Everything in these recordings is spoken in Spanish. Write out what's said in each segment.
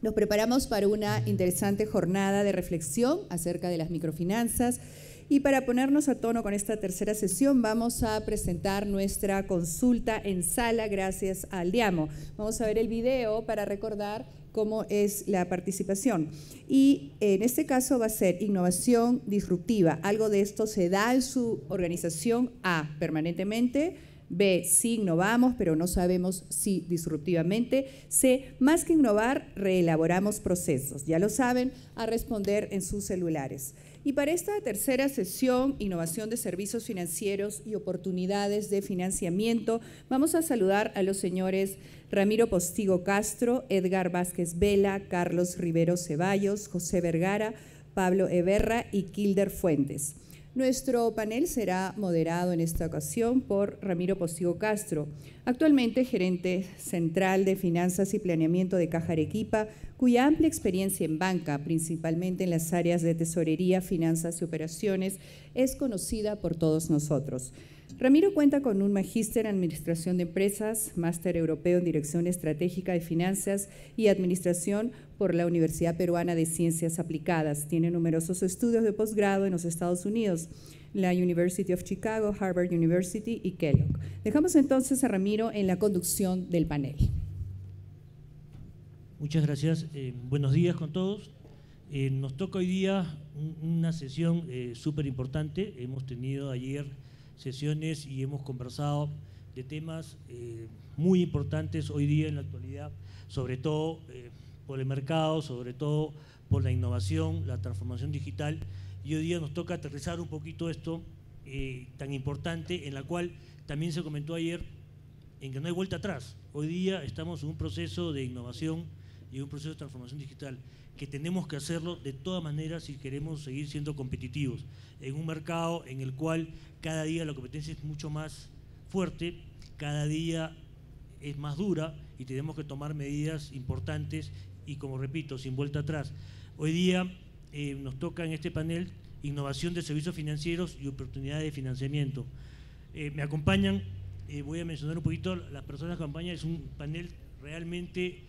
Nos preparamos para una interesante jornada de reflexión acerca de las microfinanzas y para ponernos a tono con esta tercera sesión vamos a presentar nuestra consulta en sala gracias al Diamo. Vamos a ver el video para recordar cómo es la participación. Y en este caso va a ser innovación disruptiva. Algo de esto se da en su organización A permanentemente B, sí innovamos, pero no sabemos si disruptivamente. C, más que innovar, reelaboramos procesos. Ya lo saben, a responder en sus celulares. Y para esta tercera sesión, innovación de servicios financieros y oportunidades de financiamiento, vamos a saludar a los señores Ramiro Postigo Castro, Edgar Vázquez Vela, Carlos Rivero Ceballos, José Vergara, Pablo Eberra y Kilder Fuentes. Nuestro panel será moderado en esta ocasión por Ramiro Postigo Castro, actualmente gerente central de finanzas y planeamiento de Caja Arequipa, cuya amplia experiencia en banca, principalmente en las áreas de tesorería, finanzas y operaciones, es conocida por todos nosotros. Ramiro cuenta con un magíster en Administración de Empresas, máster europeo en Dirección Estratégica de Finanzas y Administración por la Universidad Peruana de Ciencias Aplicadas. Tiene numerosos estudios de posgrado en los Estados Unidos, la University of Chicago, Harvard University y Kellogg. Dejamos entonces a Ramiro en la conducción del panel. Muchas gracias. Eh, buenos días con todos. Eh, nos toca hoy día una sesión eh, súper importante. Hemos tenido ayer sesiones y hemos conversado de temas eh, muy importantes hoy día en la actualidad, sobre todo eh, por el mercado, sobre todo por la innovación, la transformación digital. Y hoy día nos toca aterrizar un poquito esto eh, tan importante, en la cual también se comentó ayer, en que no hay vuelta atrás. Hoy día estamos en un proceso de innovación y un proceso de transformación digital que tenemos que hacerlo de todas maneras si queremos seguir siendo competitivos en un mercado en el cual cada día la competencia es mucho más fuerte, cada día es más dura y tenemos que tomar medidas importantes y como repito, sin vuelta atrás. Hoy día eh, nos toca en este panel innovación de servicios financieros y oportunidades de financiamiento. Eh, me acompañan, eh, voy a mencionar un poquito las personas que acompañan, es un panel realmente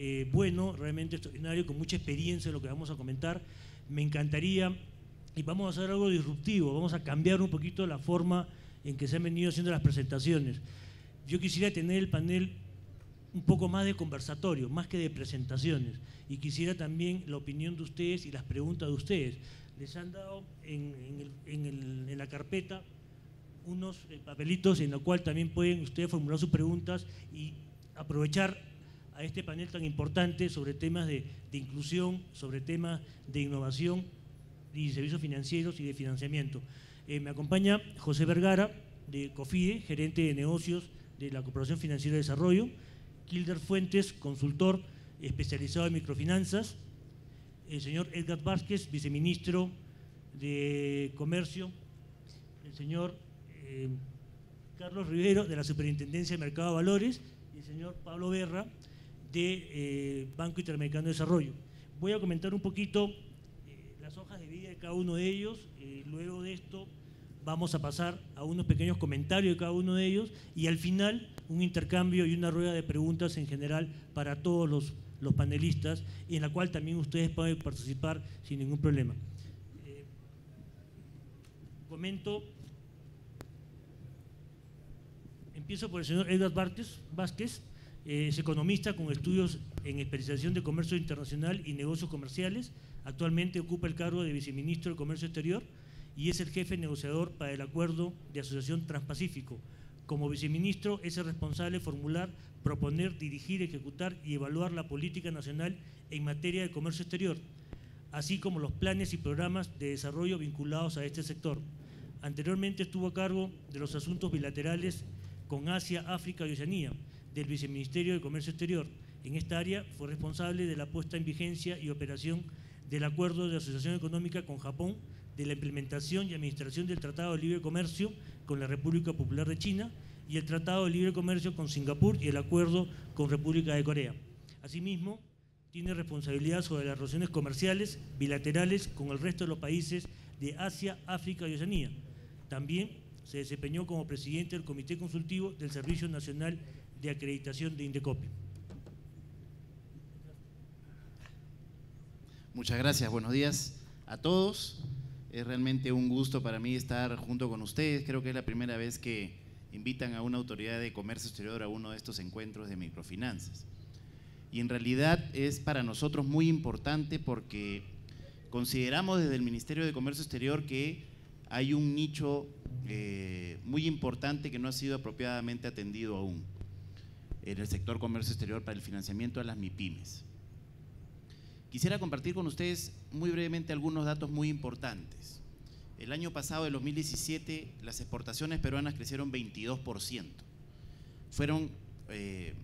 eh, bueno, realmente extraordinario, con mucha experiencia en lo que vamos a comentar. Me encantaría, y vamos a hacer algo disruptivo, vamos a cambiar un poquito la forma en que se han venido haciendo las presentaciones. Yo quisiera tener el panel un poco más de conversatorio, más que de presentaciones, y quisiera también la opinión de ustedes y las preguntas de ustedes. Les han dado en, en la carpeta unos eh, papelitos en los cuales también pueden ustedes formular sus preguntas y aprovechar a este panel tan importante sobre temas de, inclusión, sobre temas de innovación y servicios financieros y de financiamiento. Eh, me acompaña José Vergara, de COFIDE, gerente de negocios de la Corporación Financiera de Desarrollo, Kilder Fuentes, consultor especializado en microfinanzas, el señor Edgar Vázquez, viceministro de Comercio, el señor eh, Carlos Rivero, de la Superintendencia de Mercado de Valores, y el señor Pablo Berra, de eh, Banco Interamericano de Desarrollo. Voy a comentar un poquito eh, las hojas de vida de cada uno de ellos. Eh, luego de esto vamos a pasar a unos pequeños comentarios de cada uno de ellos y al final un intercambio y una rueda de preguntas en general para todos los, panelistas y en la cual también ustedes pueden participar sin ningún problema. comento Empiezo por el señor Edward Vázquez, es economista con estudios en especialización de comercio internacional y negocios comerciales. Actualmente ocupa el cargo de viceministro de Comercio Exterior y es el jefe negociador para el acuerdo de asociación transpacífico. Como viceministro es el responsable de formular, proponer, dirigir, ejecutar y evaluar la política nacional en materia de comercio exterior, así como los planes y programas de desarrollo vinculados a este sector. Anteriormente estuvo a cargo de los asuntos bilaterales con Asia, África y Oceanía del Viceministerio de Comercio Exterior en esta área fue responsable de la puesta en vigencia y operación del Acuerdo de Asociación Económica con Japón, de la implementación y administración del Tratado de Libre Comercio con la República Popular de China y el Tratado de Libre Comercio con Singapur y el Acuerdo con República de Corea. Asimismo, tiene responsabilidad sobre las relaciones comerciales bilaterales con el resto de los países de Asia, África y Oceanía. También se desempeñó como presidente del Comité Consultivo del Servicio Nacional de acreditación de Indecopi. Muchas gracias, buenos días a todos. Es realmente un gusto para mí estar junto con ustedes. Creo que es la primera vez que invitan a una autoridad de comercio exterior a uno de estos encuentros de microfinanzas. Y en realidad es para nosotros muy importante porque consideramos desde el Ministerio de Comercio Exterior que hay un nicho eh, muy importante que no ha sido apropiadamente atendido aún en el sector comercio exterior para el financiamiento de las MIPIMES. Quisiera compartir con ustedes muy brevemente algunos datos muy importantes. El año pasado, de 2017, las exportaciones peruanas crecieron 22%. Fueron, eh,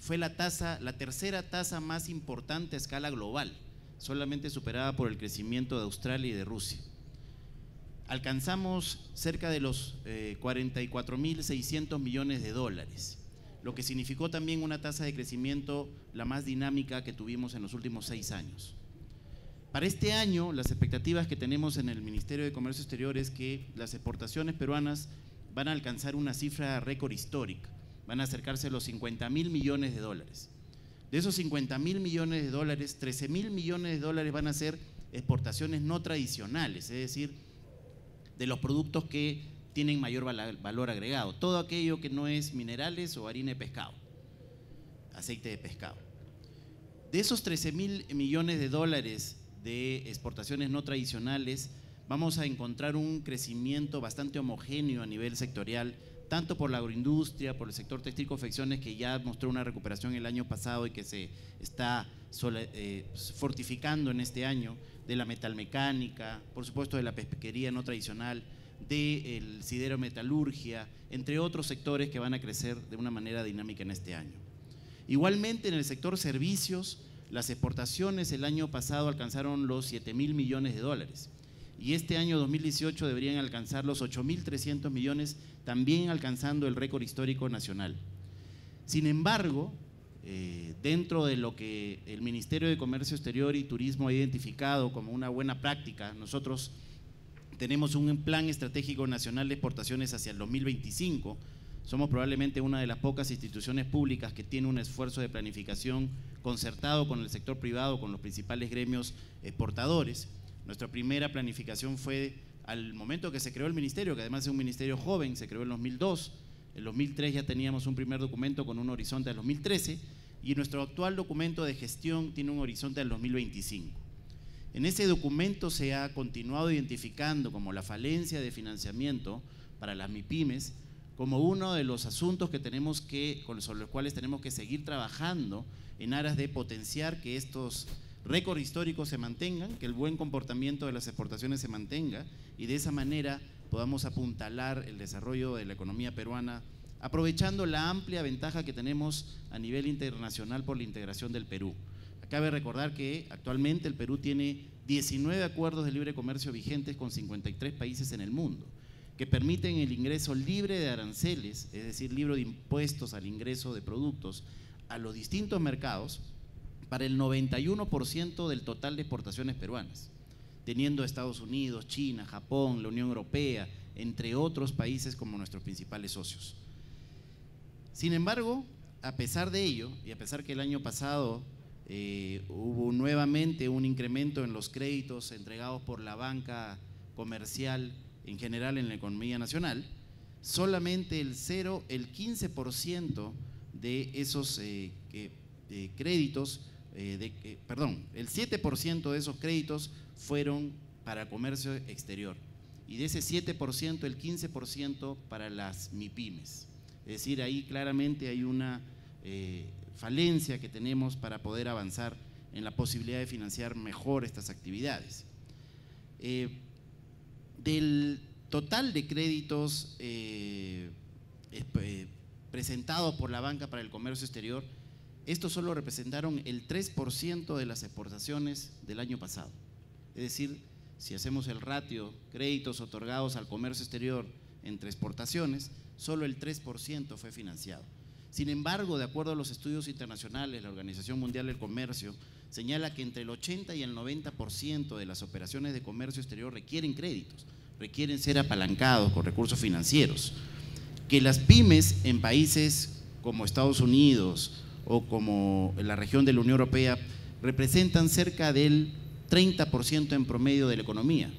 fue la, tasa, la tercera tasa más importante a escala global, solamente superada por el crecimiento de Australia y de Rusia. Alcanzamos cerca de los eh, 44.600 millones de dólares lo que significó también una tasa de crecimiento la más dinámica que tuvimos en los últimos seis años. Para este año, las expectativas que tenemos en el Ministerio de Comercio Exterior es que las exportaciones peruanas van a alcanzar una cifra récord histórica, van a acercarse a los 50 mil millones de dólares. De esos 50 mil millones de dólares, 13 mil millones de dólares van a ser exportaciones no tradicionales, es decir, de los productos que tienen mayor valor agregado. Todo aquello que no es minerales o harina de pescado, aceite de pescado. De esos 13 mil millones de dólares de exportaciones no tradicionales, vamos a encontrar un crecimiento bastante homogéneo a nivel sectorial, tanto por la agroindustria, por el sector textil confecciones, que ya mostró una recuperación el año pasado y que se está eh, pues, fortificando en este año, de la metalmecánica, por supuesto de la pesquería no tradicional, de el sidero metalurgia, entre otros sectores que van a crecer de una manera dinámica en este año. Igualmente en el sector servicios, las exportaciones el año pasado alcanzaron los 7 mil millones de dólares y este año 2018 deberían alcanzar los 8.300 millones, también alcanzando el récord histórico nacional. Sin embargo, eh, dentro de lo que el Ministerio de Comercio Exterior y Turismo ha identificado como una buena práctica, nosotros tenemos un plan estratégico nacional de exportaciones hacia el 2025. Somos probablemente una de las pocas instituciones públicas que tiene un esfuerzo de planificación concertado con el sector privado, con los principales gremios exportadores. Nuestra primera planificación fue al momento que se creó el ministerio, que además es un ministerio joven, se creó en 2002. En 2003 ya teníamos un primer documento con un horizonte al 2013 y nuestro actual documento de gestión tiene un horizonte al 2025. En ese documento se ha continuado identificando como la falencia de financiamiento para las MIPIMES como uno de los asuntos que tenemos que, sobre los cuales tenemos que seguir trabajando en aras de potenciar que estos récords históricos se mantengan, que el buen comportamiento de las exportaciones se mantenga y de esa manera podamos apuntalar el desarrollo de la economía peruana aprovechando la amplia ventaja que tenemos a nivel internacional por la integración del Perú. Cabe recordar que actualmente el Perú tiene 19 acuerdos de libre comercio vigentes con 53 países en el mundo, que permiten el ingreso libre de aranceles, es decir, libre de impuestos al ingreso de productos a los distintos mercados para el 91% del total de exportaciones peruanas, teniendo Estados Unidos, China, Japón, la Unión Europea, entre otros países como nuestros principales socios. Sin embargo, a pesar de ello, y a pesar que el año pasado eh, hubo nuevamente un incremento en los créditos entregados por la banca comercial en general en la economía nacional. Solamente el 0, el 15% de esos eh, créditos, eh, perdón, el 7% de esos créditos fueron para comercio exterior y de ese 7% el 15% para las MIPIMES. Es decir, ahí claramente hay una falencia que tenemos para poder avanzar en la posibilidad de financiar mejor estas actividades. Eh, del total de créditos eh, eh, presentados por la banca para el comercio exterior, estos solo representaron el 3% de las exportaciones del año pasado. Es decir, si hacemos el ratio créditos otorgados al comercio exterior entre exportaciones, solo el 3% fue financiado. Sin embargo, de acuerdo a los estudios internacionales, la Organización Mundial del Comercio señala que entre el 80 y el 90% de las operaciones de comercio exterior requieren créditos, requieren ser apalancados con recursos financieros. Que las pymes en países como Estados Unidos o como la región de la Unión Europea representan cerca del 30% en promedio de la economía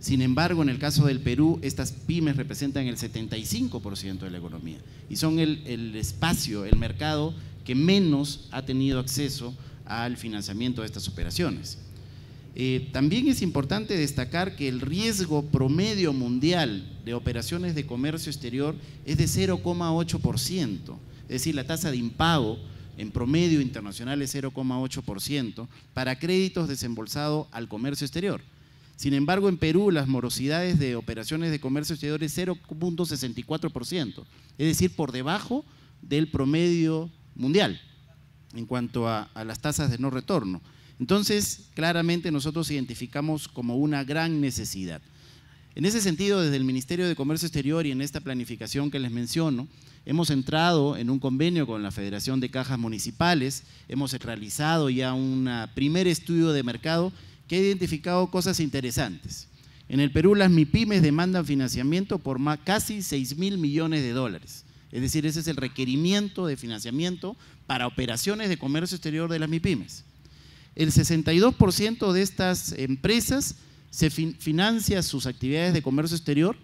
sin embargo, en el caso del Perú, estas pymes representan el 75% de la economía y son el, espacio, el mercado que menos ha tenido acceso al financiamiento de estas operaciones. Eh, también es importante destacar que el riesgo promedio mundial de operaciones de comercio exterior es de 0,8%, es decir, la tasa de impago en promedio internacional es 0,8% para créditos desembolsados al comercio exterior. Sin embargo, en Perú las morosidades de operaciones de comercio exterior es 0.64%, es decir, por debajo del promedio mundial en cuanto a, a las tasas de no retorno. Entonces, claramente nosotros identificamos como una gran necesidad. En ese sentido, desde el Ministerio de Comercio Exterior y en esta planificación que les menciono, hemos entrado en un convenio con la Federación de Cajas Municipales, hemos realizado ya un primer estudio de mercado que ha identificado cosas interesantes. En el Perú las MIPIMES demandan financiamiento por casi 6 mil millones de dólares. Es decir, ese es el requerimiento de financiamiento para operaciones de comercio exterior de las MIPIMES. El 62% de estas empresas se financia sus actividades de comercio exterior,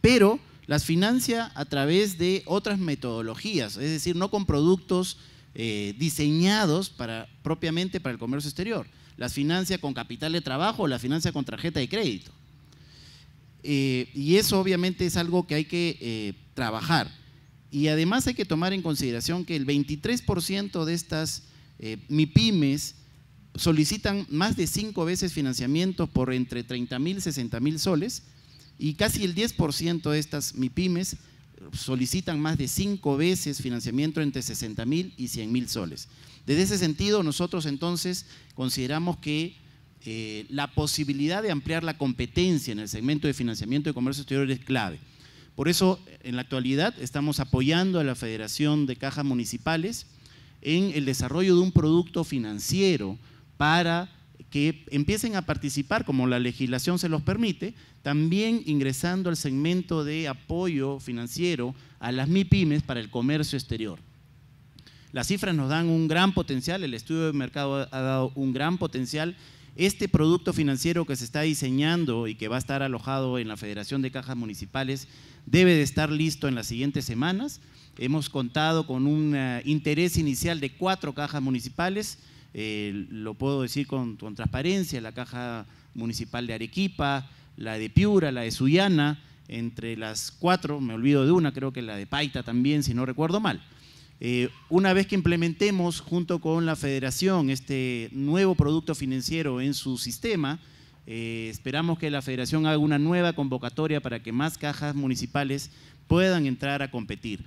pero las financia a través de otras metodologías, es decir, no con productos eh, diseñados para, propiamente para el comercio exterior, las financia con capital de trabajo o las financia con tarjeta de crédito. Eh, y eso obviamente es algo que hay que eh, trabajar. Y además hay que tomar en consideración que el 23% de estas eh, solicitan más de cinco veces financiamiento por entre 30 mil y 60 mil soles y casi el 10% de estas MIPIMES solicitan más de cinco veces financiamiento entre 60 mil y 100 mil soles. Desde ese sentido, nosotros entonces consideramos que eh, la posibilidad de ampliar la competencia en el segmento de financiamiento de comercio exterior es clave. Por eso, en la actualidad, estamos apoyando a la Federación de Cajas Municipales en el desarrollo de un producto financiero para que empiecen a participar, como la legislación se los permite, también ingresando al segmento de apoyo financiero a las MIPIMES para el comercio exterior. Las cifras nos dan un gran potencial, el estudio de mercado ha dado un gran potencial. Este producto financiero que se está diseñando y que va a estar alojado en la Federación de Cajas Municipales debe de estar listo en las siguientes semanas. Hemos contado con un eh, interés inicial de cuatro cajas municipales, eh, lo puedo decir con, con, transparencia, la Caja Municipal de Arequipa, la de Piura, la de Sullana, entre las cuatro, me olvido de una, creo que la de Paita también, si no recuerdo mal. Eh, una vez que implementemos junto con la federación este nuevo producto financiero en su sistema, eh, esperamos que la federación haga una nueva convocatoria para que más cajas municipales puedan entrar a competir.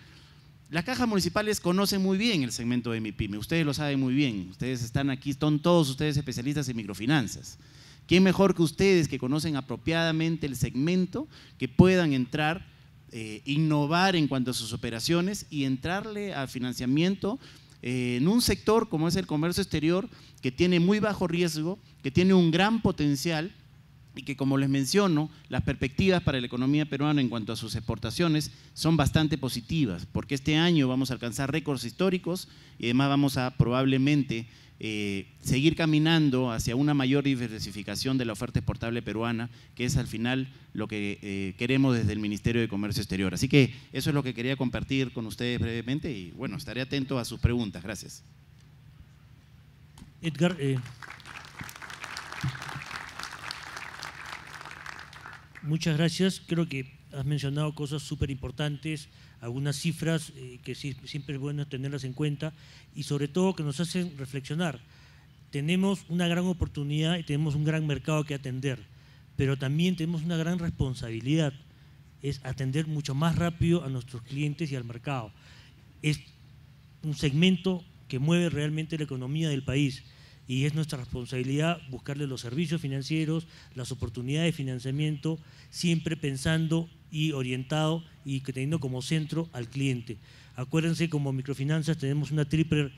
Las cajas municipales conocen muy bien el segmento de MIPYME, ustedes lo saben muy bien, ustedes están aquí, son todos ustedes especialistas en microfinanzas. ¿Quién mejor que ustedes que conocen apropiadamente el segmento que puedan entrar eh, innovar en cuanto a sus operaciones y entrarle al financiamiento eh, en un sector como es el comercio exterior, que tiene muy bajo riesgo, que tiene un gran potencial y que como les menciono, las perspectivas para la economía peruana en cuanto a sus exportaciones son bastante positivas, porque este año vamos a alcanzar récords históricos y además vamos a probablemente eh, seguir caminando hacia una mayor diversificación de la oferta exportable peruana, que es al final lo que eh, queremos desde el Ministerio de Comercio Exterior. Así que eso es lo que quería compartir con ustedes brevemente y bueno, estaré atento a sus preguntas. Gracias. Edgar, eh, Muchas gracias. Creo que has mencionado cosas súper importantes, algunas cifras eh, que sí, siempre es bueno tenerlas en cuenta y sobre todo que nos hacen reflexionar. Tenemos una gran oportunidad y tenemos un gran mercado que atender, pero también tenemos una gran responsabilidad, es atender mucho más rápido a nuestros clientes y al mercado. Es un segmento que mueve realmente la economía del país y es nuestra responsabilidad buscarle los servicios financieros, las oportunidades de financiamiento, siempre pensando y orientado y teniendo como centro al cliente. Acuérdense, como microfinanzas tenemos una triple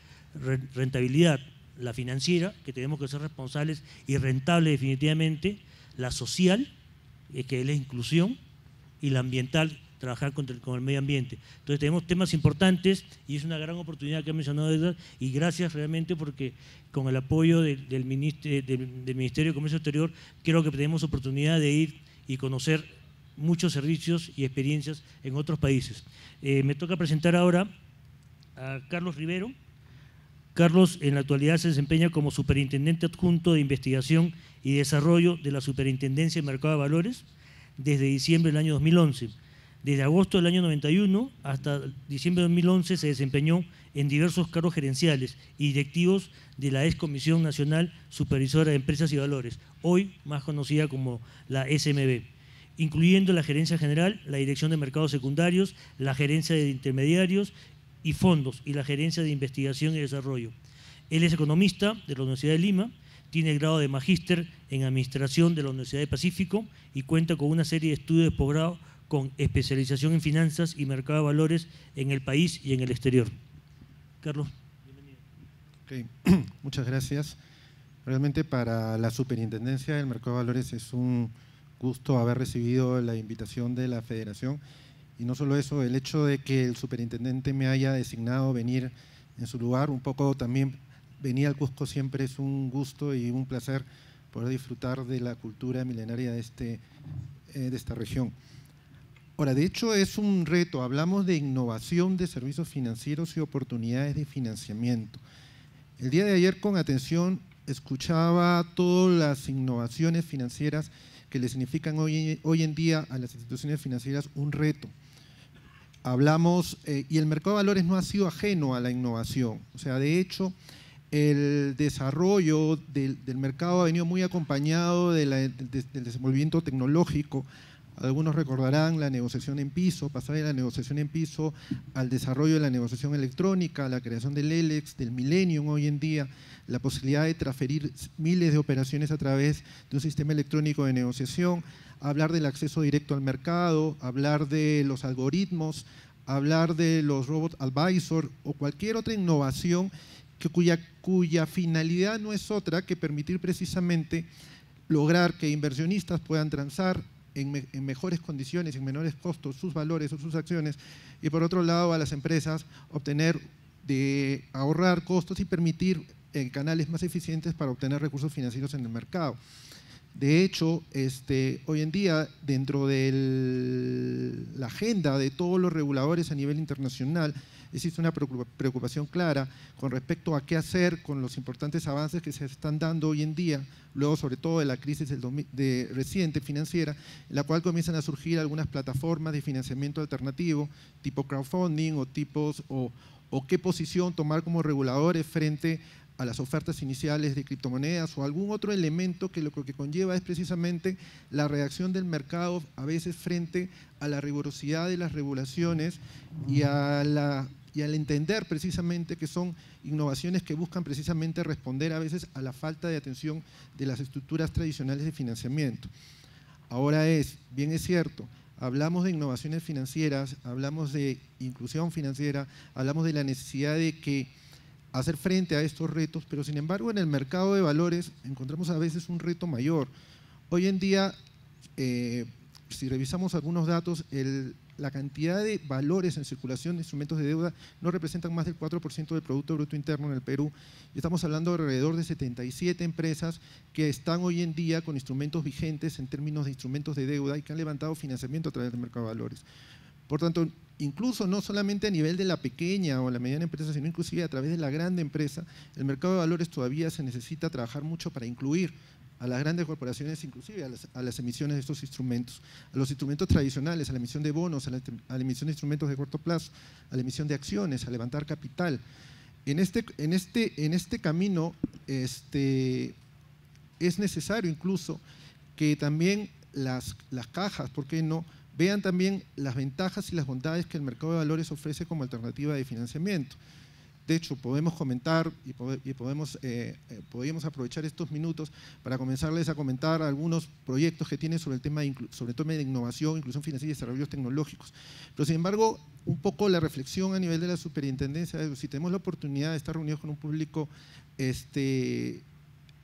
rentabilidad, la financiera, que tenemos que ser responsables y rentable definitivamente, la social, eh, que es la inclusión, y la ambiental, trabajar con el, medio ambiente. Entonces tenemos temas importantes y es una gran oportunidad que ha mencionado Edgar y gracias realmente porque con el apoyo del, ministerio, de Comercio Exterior creo que tenemos oportunidad de ir y conocer muchos servicios y experiencias en otros países. Eh, me toca presentar ahora a Carlos Rivero. Carlos en la actualidad se desempeña como Superintendente Adjunto de Investigación y Desarrollo de la Superintendencia de Mercado de Valores desde diciembre del año 2011 desde agosto del año 91 hasta diciembre de 2011 se desempeñó en diversos cargos gerenciales y directivos de la ex Comisión Nacional Supervisora de Empresas y Valores, hoy más conocida como la SMB, incluyendo la gerencia general, la dirección de mercados secundarios, la gerencia de intermediarios y fondos y la gerencia de investigación y desarrollo. Él es economista de la Universidad de Lima, tiene el grado de magíster en administración de la Universidad de Pacífico y cuenta con una serie de estudios de posgrado con especialización en finanzas y mercado de valores en el país y en el exterior. Carlos, Muchas gracias. Realmente para la Superintendencia del Mercado de Valores es un gusto haber recibido la invitación de la Federación y no solo eso, el hecho de que el superintendente me haya designado venir en su lugar, un poco también venir al Cusco siempre es un gusto y un placer poder disfrutar de la cultura milenaria de, este, eh, de esta región. Ahora, de hecho es un reto, hablamos de innovación de servicios financieros y oportunidades de financiamiento. El día de ayer con atención escuchaba todas las innovaciones financieras que le significan hoy, en día a las instituciones financieras un reto. Hablamos, eh, y el mercado de valores no ha sido ajeno a la innovación. O sea, de hecho, el desarrollo del, mercado ha venido muy acompañado del desenvolvimiento tecnológico, algunos recordarán la negociación en piso, pasar de la negociación en piso al desarrollo de la negociación electrónica, la creación del ELEX, del Millennium hoy en día, la posibilidad de transferir miles de operaciones a través de un sistema electrónico de negociación, hablar del acceso directo al mercado, hablar de los algoritmos, hablar de los robot advisor o cualquier otra innovación que cuya finalidad no es otra que permitir precisamente lograr que inversionistas puedan transar, en, mejores condiciones, en menores costos, sus valores o sus acciones, y por otro lado a las empresas obtener de ahorrar costos y permitir eh, canales más eficientes para obtener recursos financieros en el mercado. De hecho, este, hoy en día, dentro de la agenda de todos los reguladores a nivel internacional, existe una preocupación clara con respecto a qué hacer con los importantes avances que se están dando hoy en día, luego sobre todo de la crisis de reciente financiera, en la cual comienzan a surgir algunas plataformas de financiamiento alternativo, tipo crowdfunding o tipos o, o qué posición tomar como reguladores frente a las ofertas iniciales de criptomonedas o algún otro elemento que lo que conlleva es precisamente la reacción del mercado a veces frente a la rigurosidad de las regulaciones y a la y al entender precisamente que son innovaciones que buscan precisamente responder a veces a la falta de atención de las estructuras tradicionales de financiamiento. Ahora es, bien es cierto, hablamos de innovaciones financieras, hablamos de inclusión financiera, hablamos de la necesidad de que hacer frente a estos retos, pero sin embargo en el mercado de valores encontramos a veces un reto mayor. Hoy en día, eh, si revisamos algunos datos, el la cantidad de valores en circulación de instrumentos de deuda no representan más del 4% del Producto Bruto Interno en el Perú. estamos hablando de alrededor de 77 empresas que están hoy en día con instrumentos vigentes en términos de instrumentos de deuda y que han levantado financiamiento a través del mercado de valores. Por tanto, incluso no solamente a nivel de la pequeña o la mediana empresa, sino inclusive a través de la grande empresa, el mercado de valores todavía se necesita trabajar mucho para incluir a las grandes corporaciones, inclusive a las, emisiones de estos instrumentos, a los instrumentos tradicionales, a la emisión de bonos, a la, emisión de instrumentos de corto plazo, a la emisión de acciones, a levantar capital. En este, en este, en este camino este, es necesario incluso que también las, las cajas, ¿por qué no?, vean también las ventajas y las bondades que el mercado de valores ofrece como alternativa de financiamiento. De hecho, podemos comentar y, podemos, eh, eh, aprovechar estos minutos para comenzarles a comentar algunos proyectos que tiene sobre el tema de, sobre innovación, inclusión financiera y desarrollos tecnológicos. Pero, sin embargo, un poco la reflexión a nivel de la superintendencia, si tenemos la oportunidad de estar reunidos con un público este,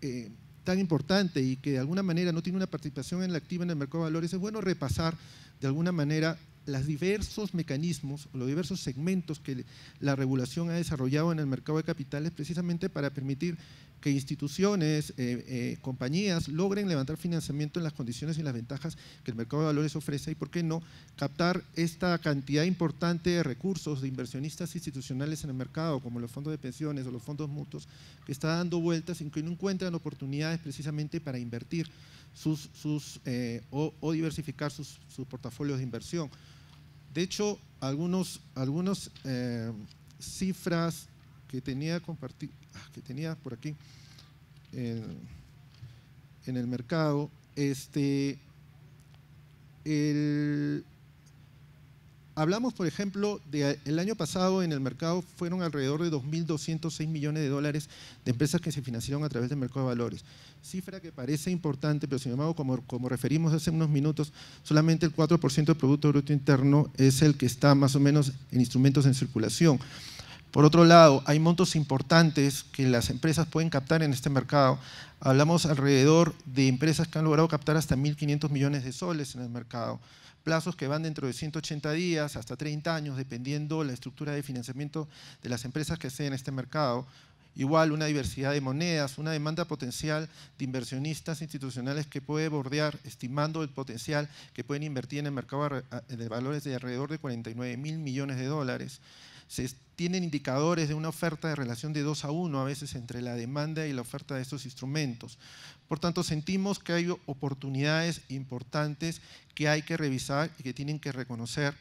eh, tan importante y que de alguna manera no tiene una participación en la activa en el mercado de valores, es bueno repasar de alguna manera los diversos mecanismos, los diversos segmentos que la regulación ha desarrollado en el mercado de capitales precisamente para permitir que instituciones, eh, eh, compañías logren levantar financiamiento en las condiciones y las ventajas que el mercado de valores ofrece y, por qué no, captar esta cantidad importante de recursos de inversionistas institucionales en el mercado, como los fondos de pensiones o los fondos mutuos, que está dando vueltas y que no encuentran oportunidades precisamente para invertir sus, sus eh, o, diversificar sus, portafolios de inversión. De hecho, algunas algunos, eh, cifras que tenía, ah, que tenía por aquí en, eh, en el mercado, este, el, Hablamos, por ejemplo, de, el año pasado en el mercado fueron alrededor de 2.206 millones de dólares de empresas que se financiaron a través del mercado de valores. Cifra que parece importante, pero sin embargo, como, como referimos hace unos minutos, solamente el 4% del Producto Bruto Interno es el que está más o menos en instrumentos en circulación. Por otro lado, hay montos importantes que las empresas pueden captar en este mercado. Hablamos alrededor de empresas que han logrado captar hasta 1.500 millones de soles en el mercado plazos que van dentro de 180 días hasta 30 años, dependiendo la estructura de financiamiento de las empresas que estén en este mercado. Igual una diversidad de monedas, una demanda potencial de inversionistas institucionales que puede bordear, estimando el potencial que pueden invertir en el mercado eh, de valores de alrededor de 49 mil millones de dólares tienen indicadores de una oferta de relación de 2 a 1 a veces entre la demanda y la oferta de estos instrumentos. Por tanto, sentimos que hay oportunidades importantes que hay que revisar y que tienen que reconocer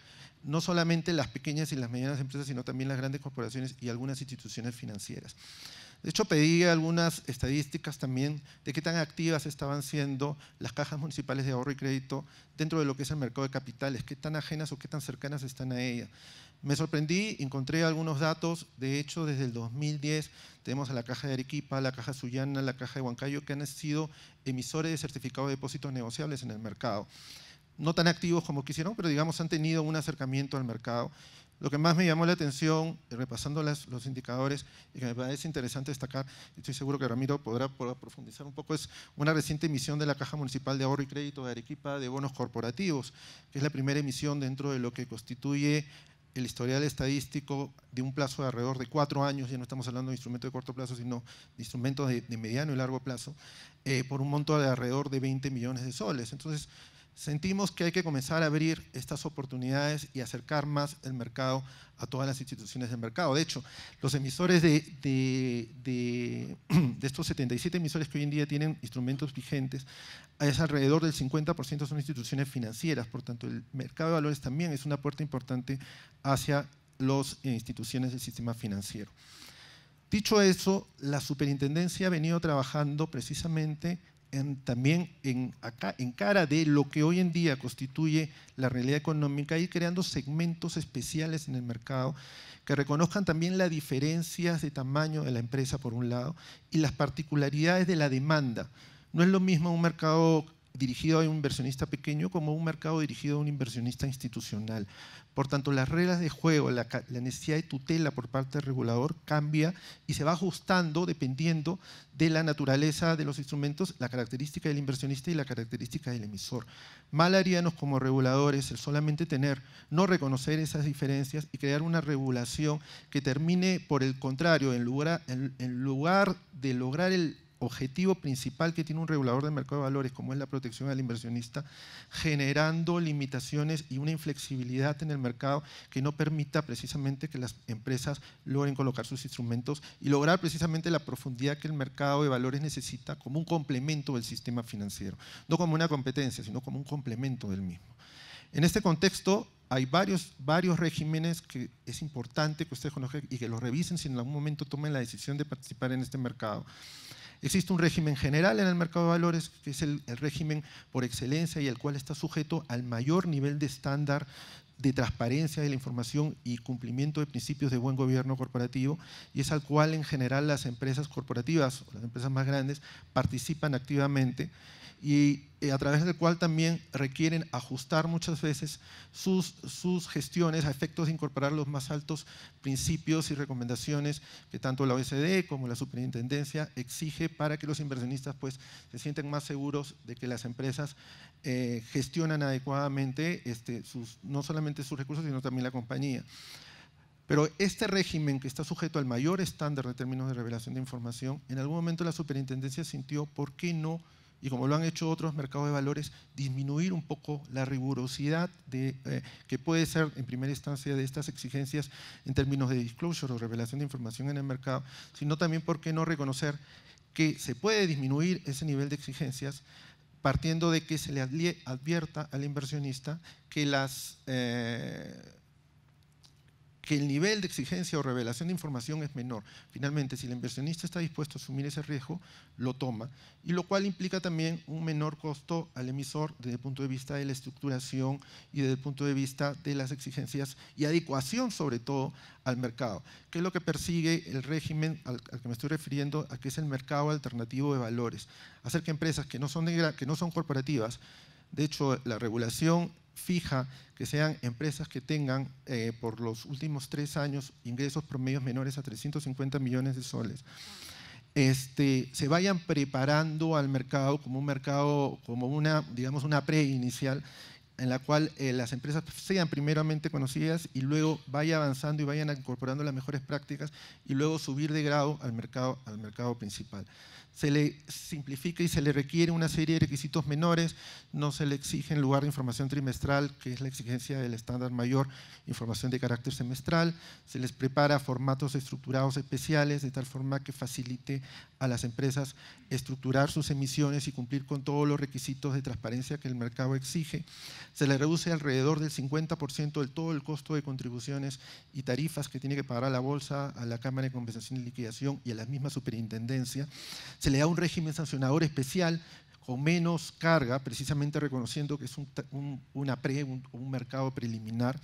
no solamente las pequeñas y las medianas empresas, sino también las grandes corporaciones y algunas instituciones financieras. De hecho, pedí algunas estadísticas también de qué tan activas estaban siendo las cajas municipales de ahorro y crédito dentro de lo que es el mercado de capitales, qué tan ajenas o qué tan cercanas están a ella. Me sorprendí, encontré algunos datos, de hecho desde el 2010 tenemos a la Caja de Arequipa, la Caja Suyana, la Caja de Huancayo, que han sido emisores de certificados de depósitos negociables en el mercado. No tan activos como quisieron, pero digamos han tenido un acercamiento al mercado. Lo que más me llamó la atención, eh, repasando los indicadores, y que me parece interesante destacar, estoy seguro que Ramiro podrá, profundizar un poco, es una reciente emisión de la Caja Municipal de Ahorro y Crédito de Arequipa de bonos corporativos, que es la primera emisión dentro de lo que constituye el historial estadístico de un plazo de alrededor de cuatro años, ya no estamos hablando de instrumentos de corto plazo, sino de instrumentos de, mediano y largo plazo, eh, por un monto de alrededor de 20 millones de soles. Entonces, sentimos que hay que comenzar a abrir estas oportunidades y acercar más el mercado a todas las instituciones del mercado. De hecho, los emisores de estos 77 emisores que hoy en día tienen instrumentos vigentes es alrededor del 50% son instituciones financieras, por tanto el mercado de valores también es una puerta importante hacia las eh, instituciones del sistema financiero. Dicho eso, la superintendencia ha venido trabajando precisamente también en, acá, en cara de lo que hoy en día constituye la realidad económica y creando segmentos especiales en el mercado que reconozcan también las diferencias de tamaño de la empresa por un lado y las particularidades de la demanda. No es lo mismo un mercado dirigido a un inversionista pequeño como un mercado dirigido a un inversionista institucional. Por tanto, las reglas de juego, la, necesidad de tutela por parte del regulador cambia y se va ajustando dependiendo de la naturaleza de los instrumentos, la característica del inversionista y la característica del emisor. Mal haríamos como reguladores el solamente tener, no reconocer esas diferencias y crear una regulación que termine, por el contrario, en lugar de lograr el, objetivo principal que tiene un regulador del mercado de valores, como es la protección del inversionista, generando limitaciones y una inflexibilidad en el mercado que no permita precisamente que las empresas logren colocar sus instrumentos y lograr precisamente la profundidad que el mercado de valores necesita como un complemento del sistema financiero, no como una competencia, sino como un complemento del mismo. En este contexto, hay varios, varios regímenes que es importante que ustedes conozcan y que los revisen si en algún momento tomen la decisión de participar en este mercado. Existe un régimen general en el mercado de valores, que es el, régimen por excelencia y el cual está sujeto al mayor nivel de estándar de transparencia de la información y cumplimiento de principios de buen gobierno corporativo y es al cual en general las empresas corporativas, las empresas más grandes, participan activamente y eh, a través del cual también requieren ajustar muchas veces sus, sus gestiones a efectos de incorporar los más altos principios y recomendaciones que tanto la OECD como la superintendencia exige para que los inversionistas pues, se sienten más seguros de que las empresas eh, gestionan adecuadamente este, sus, no solamente sus recursos, sino también la compañía. Pero este régimen que está sujeto al mayor estándar de términos de revelación de información, en algún momento la superintendencia sintió por qué no y como lo han hecho otros mercados de valores, disminuir un poco la rigurosidad de, eh, que puede ser en primera instancia de estas exigencias en términos de disclosure o revelación de información en el mercado, sino también, porque no reconocer que se puede disminuir ese nivel de exigencias partiendo de que se le advierta al inversionista que las... Eh, que el nivel de exigencia o revelación de información es menor. Finalmente, si el inversionista está dispuesto a asumir ese riesgo, lo toma, y lo cual implica también un menor costo al emisor desde el punto de vista de la estructuración y desde el punto de vista de las exigencias y adecuación sobre todo al mercado, que es lo que persigue el régimen al, que me estoy refiriendo, a que es el mercado alternativo de valores, hacer que empresas que no son, que no son corporativas, de hecho, la regulación fija, que sean empresas que tengan eh, por los últimos tres años ingresos promedios menores a 350 millones de soles. Este, se vayan preparando al mercado como un mercado, como una, digamos, una pre-inicial en la cual eh, las empresas sean primeramente conocidas y luego vaya avanzando y vayan incorporando las mejores prácticas y luego subir de grado al mercado, al mercado principal se le simplifica y se le requiere una serie de requisitos menores, no se le exige en lugar de información trimestral, que es la exigencia del estándar mayor, información de carácter semestral, se les prepara formatos estructurados especiales de tal forma que facilite a las empresas estructurar sus emisiones y cumplir con todos los requisitos de transparencia que el mercado exige, se le reduce alrededor del 50% del todo el costo de contribuciones y tarifas que tiene que pagar a la bolsa, a la Cámara de Compensación y Liquidación y a la misma superintendencia, se le da un régimen sancionador especial con menos carga, precisamente reconociendo que es un, una un, mercado preliminar.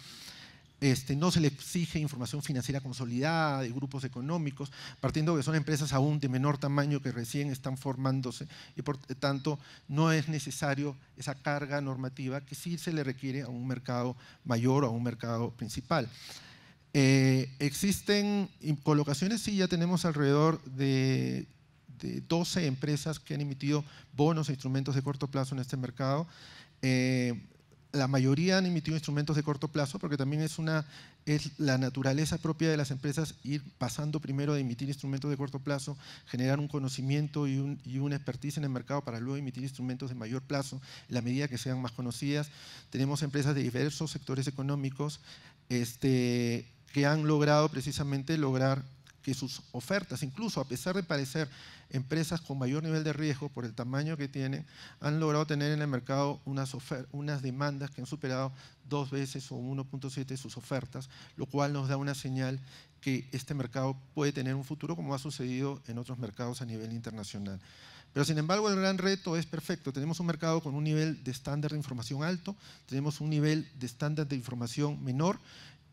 Este, no se le exige información financiera consolidada de grupos económicos, partiendo que son empresas aún de menor tamaño que recién están formándose y por tanto no es necesario esa carga normativa que sí se le requiere a un mercado mayor o a un mercado principal. Eh, existen colocaciones, sí, ya tenemos alrededor de 12 empresas que han emitido bonos e instrumentos de corto plazo en este mercado. Eh, la mayoría han emitido instrumentos de corto plazo porque también es, una, es la naturaleza propia de las empresas ir pasando primero de emitir instrumentos de corto plazo, generar un conocimiento y, un, una expertise en el mercado para luego emitir instrumentos de mayor plazo, en la medida que sean más conocidas. Tenemos empresas de diversos sectores económicos este, que han logrado precisamente lograr que sus ofertas, incluso a pesar de parecer empresas con mayor nivel de riesgo por el tamaño que tienen, han logrado tener en el mercado unas, unas demandas que han superado dos veces o 1.7 sus ofertas, lo cual nos da una señal que este mercado puede tener un futuro como ha sucedido en otros mercados a nivel internacional. Pero sin embargo el gran reto es perfecto. Tenemos un mercado con un nivel de estándar de información alto, tenemos un nivel de estándar de información menor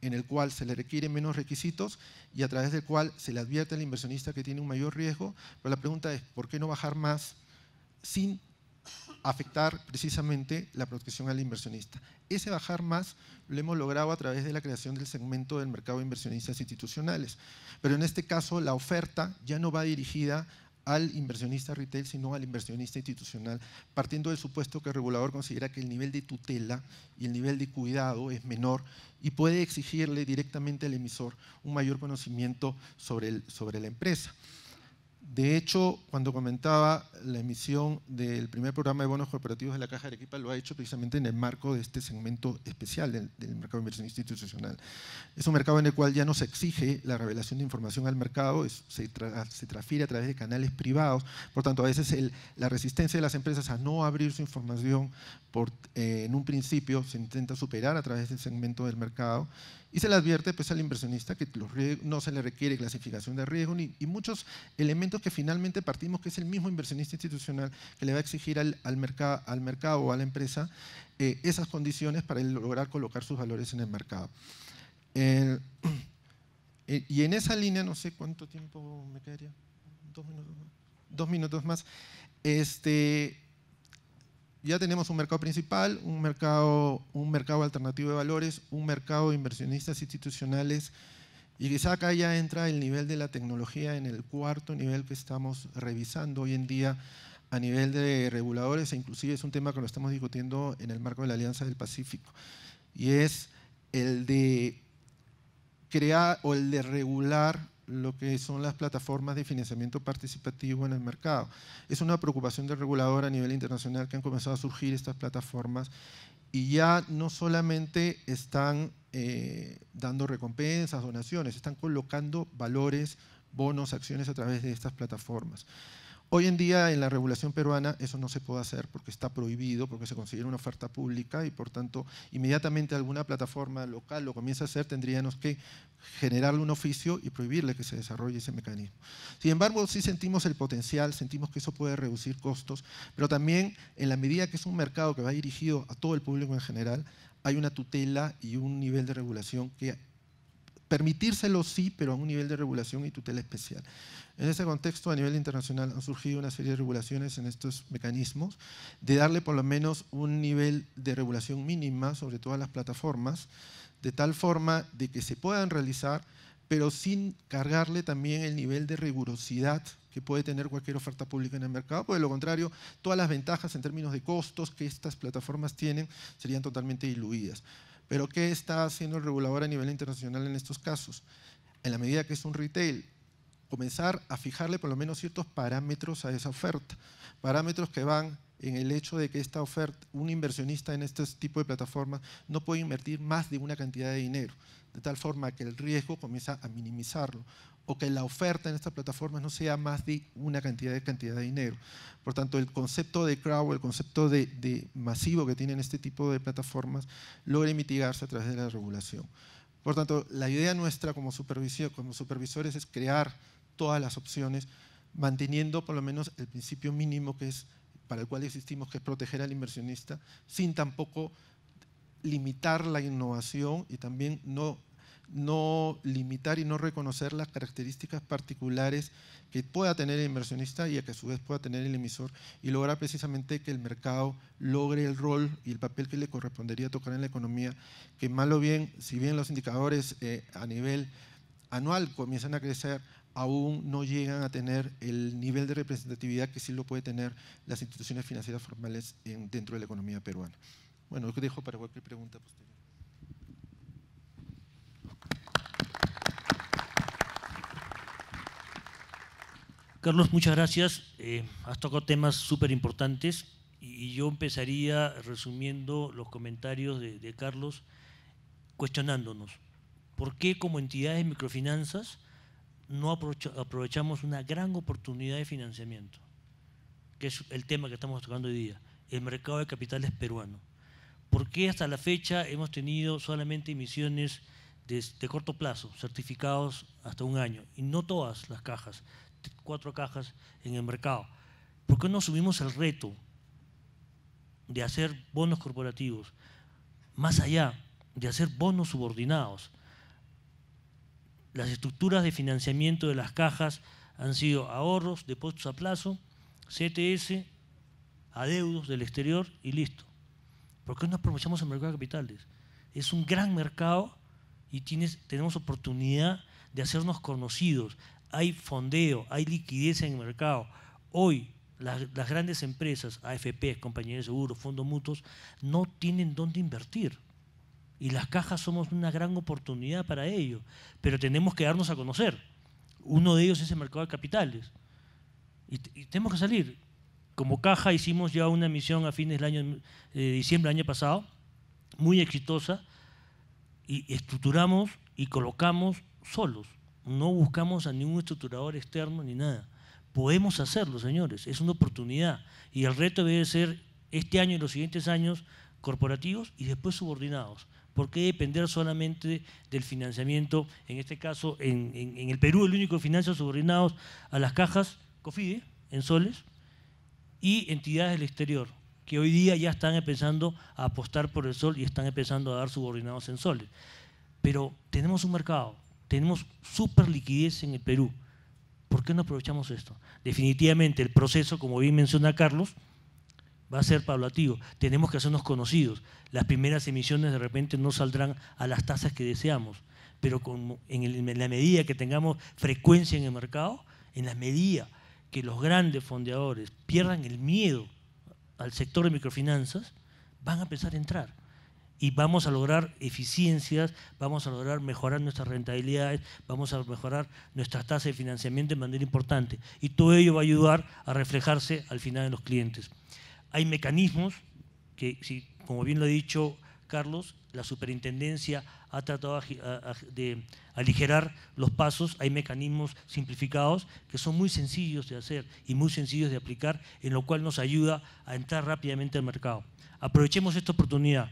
en el cual se le requieren menos requisitos y a través del cual se le advierte al inversionista que tiene un mayor riesgo. Pero la pregunta es, ¿por qué no bajar más sin afectar precisamente la protección al inversionista? Ese bajar más lo hemos logrado a través de la creación del segmento del mercado de inversionistas institucionales. Pero en este caso la oferta ya no va dirigida al inversionista retail, sino al inversionista institucional, partiendo del supuesto que el regulador considera que el nivel de tutela y el nivel de cuidado es menor y puede exigirle directamente al emisor un mayor conocimiento sobre, sobre la empresa. De hecho, cuando comentaba la emisión del primer programa de bonos cooperativos de la Caja de Arequipa, lo ha hecho precisamente en el marco de este segmento especial del, mercado de inversión institucional. Es un mercado en el cual ya no se exige la revelación de información al mercado, se, transfiere a través de canales privados. Por tanto, a veces la resistencia de las empresas a no abrir su información eh, en un principio se intenta superar a través del segmento del mercado y se le advierte pues, al inversionista que no se le requiere clasificación de riesgo ni, y muchos elementos que finalmente partimos que es el mismo inversionista institucional que le va a exigir al, mercado, al mercado o a la empresa eh, esas condiciones para lograr colocar sus valores en el mercado. Eh, y en esa línea, no sé cuánto tiempo me quedaría, dos minutos, más, este, ya tenemos un mercado principal, un mercado, un mercado alternativo de valores, un mercado de inversionistas institucionales y quizá acá ya entra el nivel de la tecnología en el cuarto nivel que estamos revisando hoy en día a nivel de reguladores e inclusive es un tema que lo estamos discutiendo en el marco de la Alianza del Pacífico y es el de crear o el de regular lo que son las plataformas de financiamiento participativo en el mercado. Es una preocupación del regulador a nivel internacional que han comenzado a surgir estas plataformas y ya no solamente están eh, dando recompensas, donaciones, están colocando valores, bonos, acciones a través de estas plataformas. Hoy en día en la regulación peruana eso no se puede hacer porque está prohibido, porque se considera una oferta pública y por tanto inmediatamente alguna plataforma local lo comienza a hacer, tendríamos que generarle un oficio y prohibirle que se desarrolle ese mecanismo. Sin embargo, sí sentimos el potencial, sentimos que eso puede reducir costos, pero también en la medida que es un mercado que va dirigido a todo el público en general, hay una tutela y un nivel de regulación que permitírselo sí, pero a un nivel de regulación y tutela especial. En ese contexto, a nivel internacional, han surgido una serie de regulaciones en estos mecanismos, de darle por lo menos un nivel de regulación mínima sobre todas las plataformas, de tal forma de que se puedan realizar, pero sin cargarle también el nivel de rigurosidad que puede tener cualquier oferta pública en el mercado, porque de lo contrario, todas las ventajas en términos de costos que estas plataformas tienen serían totalmente diluidas. Pero ¿qué está haciendo el regulador a nivel internacional en estos casos? En la medida que es un retail, comenzar a fijarle por lo menos ciertos parámetros a esa oferta, parámetros que van en el hecho de que esta oferta, un inversionista en este tipo de plataformas no puede invertir más de una cantidad de dinero, de tal forma que el riesgo comienza a minimizarlo o que la oferta en estas plataformas no sea más de una cantidad de cantidad de dinero. Por tanto, el concepto de crowd, el concepto de, masivo que tienen este tipo de plataformas, logra mitigarse a través de la regulación. Por tanto, la idea nuestra como, como supervisores es crear todas las opciones, manteniendo por lo menos el principio mínimo que es para el cual existimos, que es proteger al inversionista, sin tampoco limitar la innovación y también no, no limitar y no reconocer las características particulares que pueda tener el inversionista y a que a su vez pueda tener el emisor y lograr precisamente que el mercado logre el rol y el papel que le correspondería tocar en la economía, que mal o bien, si bien los indicadores eh, a nivel anual comienzan a crecer, aún no llegan a tener el nivel de representatividad que sí lo puede tener las instituciones financieras formales dentro de la economía peruana. Bueno, que dejo para cualquier pregunta posterior. Carlos, muchas gracias. Eh, has tocado temas súper importantes y, yo empezaría resumiendo los comentarios de, de Carlos cuestionándonos. ¿Por qué como entidades de microfinanzas no aprovechamos una gran oportunidad de financiamiento, que es el tema que estamos tocando hoy día, el mercado de capitales peruano. ¿Por qué hasta la fecha hemos tenido solamente emisiones de, corto plazo, certificados hasta un año? Y no todas las cajas, cuatro cajas en el mercado. ¿Por qué no subimos el reto de hacer bonos corporativos? Más allá de hacer bonos subordinados, las estructuras de financiamiento de las cajas han sido ahorros, depósitos a plazo, CTS, adeudos del exterior y listo. ¿Por qué no aprovechamos el mercado de capitales? Es un gran mercado y tienes, tenemos oportunidad de hacernos conocidos. Hay fondeo, hay liquidez en el mercado. Hoy las, las grandes empresas, AFP, compañías de seguros, fondos mutuos, no tienen dónde invertir. Y las cajas somos una gran oportunidad para ello, pero tenemos que darnos a conocer. Uno de ellos es el mercado de capitales. Y, tenemos que salir. Como caja hicimos ya una misión a fines del año, eh, de diciembre del año pasado, muy exitosa, y estructuramos y colocamos solos. No buscamos a ningún estructurador externo ni nada. Podemos hacerlo, señores. Es una oportunidad. Y el reto debe ser este año y los siguientes años corporativos y después subordinados. ¿Por qué depender solamente del financiamiento? En este caso, en, el Perú, el único financia subordinados a las cajas COFIDE en soles y entidades del exterior, que hoy día ya están empezando a apostar por el sol y están empezando a dar subordinados en soles. Pero tenemos un mercado, tenemos super liquidez en el Perú. ¿Por qué no aprovechamos esto? Definitivamente el proceso, como bien menciona Carlos, va a ser paulativo. Tenemos que hacernos conocidos. Las primeras emisiones de repente no saldrán a las tasas que deseamos, pero como en, en, la medida que tengamos frecuencia en el mercado, en la medida que los grandes fondeadores pierdan el miedo al sector de microfinanzas, van a empezar a entrar. Y vamos a lograr eficiencias, vamos a lograr mejorar nuestras rentabilidades, vamos a mejorar nuestras tasas de financiamiento de manera importante. Y todo ello va a ayudar a reflejarse al final en los clientes hay mecanismos que, como bien lo ha dicho Carlos, la superintendencia ha tratado de aligerar los pasos, hay mecanismos simplificados que son muy sencillos de hacer y muy sencillos de aplicar, en lo cual nos ayuda a entrar rápidamente al mercado. Aprovechemos esta oportunidad,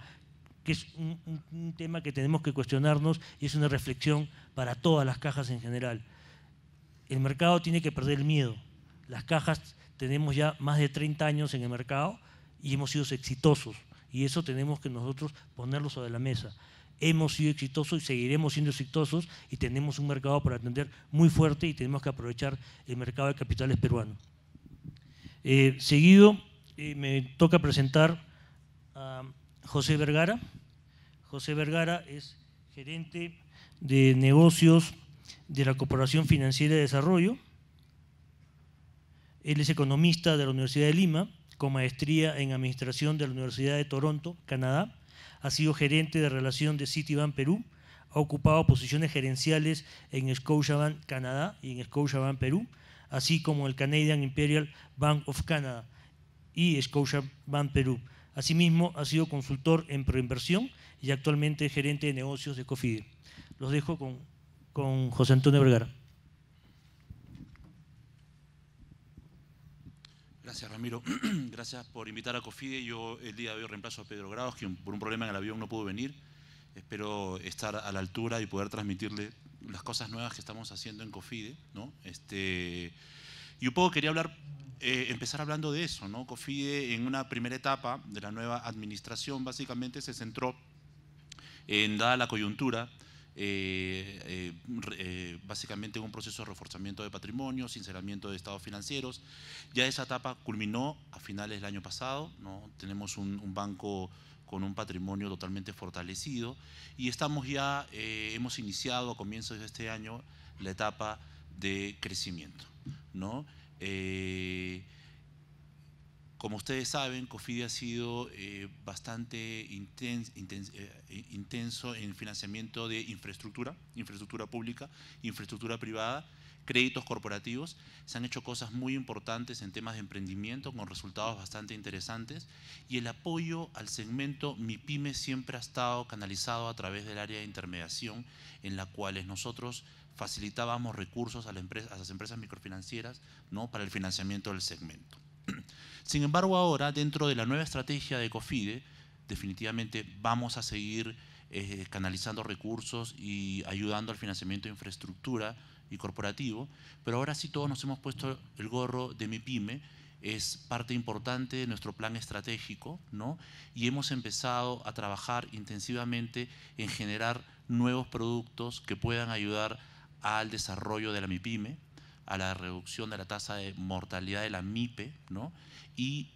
que es un, tema que tenemos que cuestionarnos y es una reflexión para todas las cajas en general. El mercado tiene que perder el miedo. Las cajas tenemos ya más de 30 años en el mercado y hemos sido exitosos. Y eso tenemos que nosotros ponerlo sobre la mesa. Hemos sido exitosos y seguiremos siendo exitosos y tenemos un mercado para atender muy fuerte y tenemos que aprovechar el mercado de capitales peruano. Eh, seguido, eh, me toca presentar a José Vergara. José Vergara es gerente de negocios de la Corporación Financiera de Desarrollo. Él es economista de la Universidad de Lima, con maestría en administración de la Universidad de Toronto, Canadá. Ha sido gerente de relación de Citibank Perú. Ha ocupado posiciones gerenciales en Scotiabank Canadá y en Scotiabank Perú, así como el Canadian Imperial Bank of Canada y Scotiabank Perú. Asimismo, ha sido consultor en proinversión y actualmente gerente de negocios de Cofide. Los dejo con, con José Antonio Vergara. Gracias, Ramiro. Gracias por invitar a COFIDE. Yo el día de hoy reemplazo a Pedro Grados, que por un problema en el avión no pudo venir. Espero estar a la altura y poder transmitirle las cosas nuevas que estamos haciendo en COFIDE. ¿no? Este, y un poco quería hablar, eh, empezar hablando de eso. ¿no? COFIDE en una primera etapa de la nueva administración básicamente se centró en, dada la coyuntura, eh, eh, básicamente un proceso de reforzamiento de patrimonio, sinceramiento de estados financieros. Ya esa etapa culminó a finales del año pasado, ¿no? tenemos un, banco con un patrimonio totalmente fortalecido y estamos ya, eh, hemos iniciado a comienzos de este año la etapa de crecimiento. ¿no? Eh, como ustedes saben, COFIDE ha sido eh, bastante eh, intenso en financiamiento de infraestructura, infraestructura pública, infraestructura privada, créditos corporativos. Se han hecho cosas muy importantes en temas de emprendimiento con resultados bastante interesantes y el apoyo al segmento MIPYME siempre ha estado canalizado a través del área de intermediación en la cual nosotros facilitábamos recursos a, a las empresas microfinancieras ¿no? para el financiamiento del segmento. Sin embargo, ahora, dentro de la nueva estrategia de COFIDE, definitivamente vamos a seguir eh, canalizando recursos y ayudando al financiamiento de infraestructura y corporativo, pero ahora sí todos nos hemos puesto el gorro de pyme es parte importante de nuestro plan estratégico, ¿no? Y hemos empezado a trabajar intensivamente en generar nuevos productos que puedan ayudar al desarrollo de la MIPYME, a la reducción de la tasa de mortalidad de la MIPE, ¿no? Y,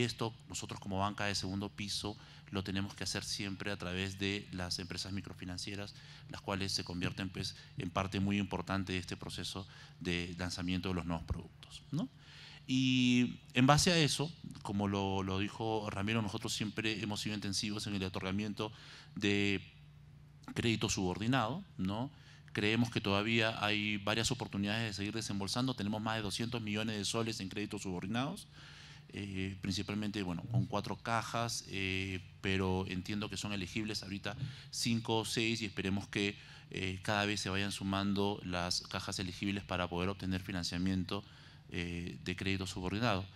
esto nosotros como banca de segundo piso lo tenemos que hacer siempre a través de las empresas microfinancieras, las cuales se convierten pues, en parte muy importante de este proceso de lanzamiento de los nuevos productos. ¿no? Y en base a eso, como lo, lo dijo Ramiro, nosotros siempre hemos sido intensivos en el otorgamiento de crédito subordinado, ¿no? Creemos que todavía hay varias oportunidades de seguir desembolsando. Tenemos más de 200 millones de soles en créditos subordinados, eh, principalmente bueno, con cuatro cajas, eh, pero entiendo que son elegibles ahorita cinco o seis y esperemos que eh, cada vez se vayan sumando las cajas elegibles para poder obtener financiamiento de créditos subordinados.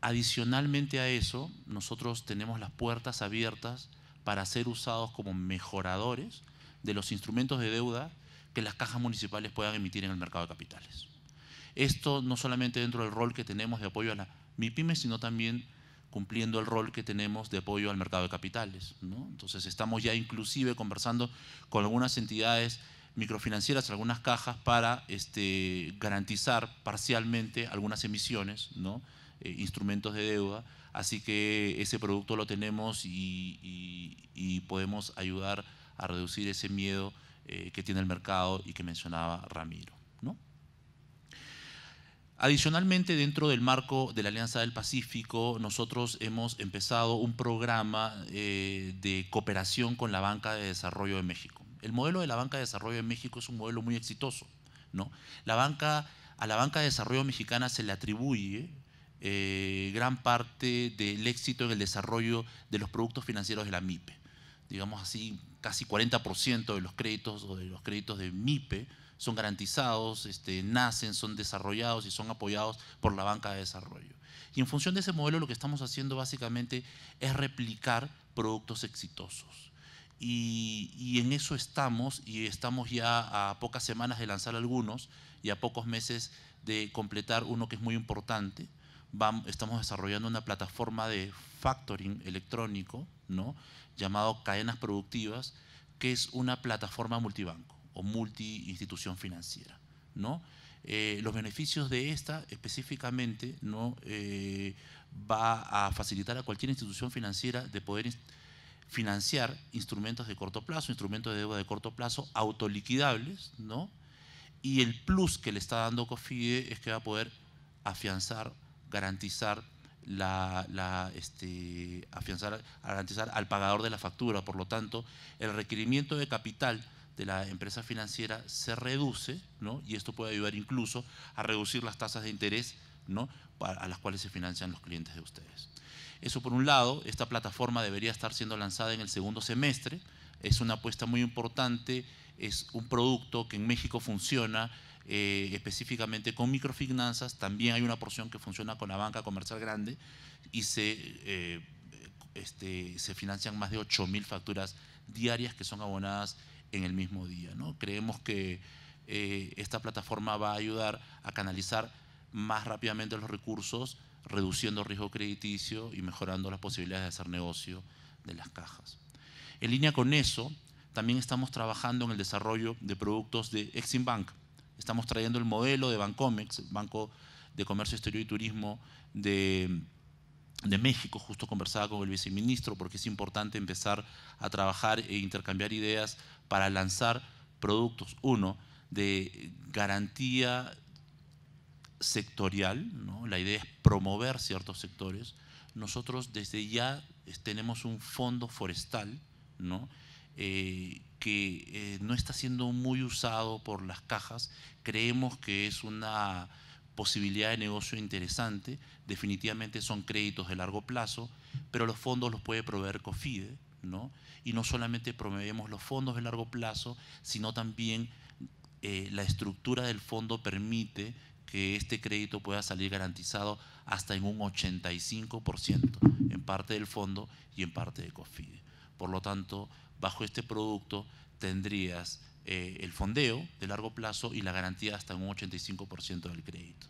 Adicionalmente a eso, nosotros tenemos las puertas abiertas para ser usados como mejoradores de los instrumentos de deuda que las cajas municipales puedan emitir en el mercado de capitales. Esto no solamente dentro del rol que tenemos de apoyo a la MIPYME, sino también cumpliendo el rol que tenemos de apoyo al mercado de capitales. Entonces estamos ya inclusive conversando con algunas entidades microfinancieras, algunas cajas, para este, garantizar parcialmente algunas emisiones, ¿no? Eh, instrumentos de deuda. Así que ese producto lo tenemos y, y podemos ayudar a reducir ese miedo eh, que tiene el mercado y que mencionaba Ramiro. ¿no? Adicionalmente, dentro del marco de la Alianza del Pacífico, nosotros hemos empezado un programa eh, de cooperación con la Banca de Desarrollo de México. El modelo de la Banca de Desarrollo de México es un modelo muy exitoso. ¿no? La banca, a la Banca de Desarrollo Mexicana se le atribuye eh, gran parte del éxito en el desarrollo de los productos financieros de la MIPE digamos así, casi 40% de los créditos o de los créditos de MIPE son garantizados, este, nacen, son desarrollados y son apoyados por la banca de desarrollo. Y en función de ese modelo lo que estamos haciendo básicamente es replicar productos exitosos. Y, en eso estamos y estamos ya a pocas semanas de lanzar algunos y a pocos meses de completar uno que es muy importante. Vamos, estamos desarrollando una plataforma de factoring electrónico, ¿no? llamado Cadenas Productivas, que es una plataforma multibanco o multiinstitución financiera. ¿no? Eh, los beneficios de esta específicamente ¿no? Eh, va a facilitar a cualquier institución financiera de poder financiar instrumentos de corto plazo, instrumentos de deuda de corto plazo autoliquidables, ¿no? Y el plus que le está dando COFIDE es que va a poder afianzar, garantizar la, este, afianzar, garantizar al pagador de la factura. Por lo tanto, el requerimiento de capital de la empresa financiera se reduce, ¿no? y esto puede ayudar incluso a reducir las tasas de interés ¿no? a las cuales se financian los clientes de ustedes. Eso por un lado, esta plataforma debería estar siendo lanzada en el segundo semestre, es una apuesta muy importante, es un producto que en México funciona, eh, específicamente con microfinanzas, también hay una porción que funciona con la banca comercial grande y se, eh, este, se financian más de 8.000 facturas diarias que son abonadas en el mismo día. ¿no? Creemos que eh, esta plataforma va a ayudar a canalizar más rápidamente los recursos, reduciendo riesgo crediticio y mejorando las posibilidades de hacer negocio de las cajas. En línea con eso, también estamos trabajando en el desarrollo de productos de Eximbank. Estamos trayendo el modelo de Bancomex, Banco de Comercio Exterior y Turismo de, México. Justo conversaba con el viceministro porque es importante empezar a trabajar e intercambiar ideas para lanzar productos. Uno, de garantía sectorial, ¿no? la idea es promover ciertos sectores. Nosotros desde ya tenemos un fondo forestal, ¿no? Eh, que eh, no está siendo muy usado por las cajas. Creemos que es una posibilidad de negocio interesante. Definitivamente son créditos de largo plazo, pero los fondos los puede proveer COFIDE. ¿no? Y no solamente promovemos los fondos de largo plazo, sino también eh, la estructura del fondo permite que este crédito pueda salir garantizado hasta en un 85% en parte del fondo y en parte de COFIDE. Por lo tanto, bajo este producto tendrías eh, el fondeo de largo plazo y la garantía hasta un 85% del crédito.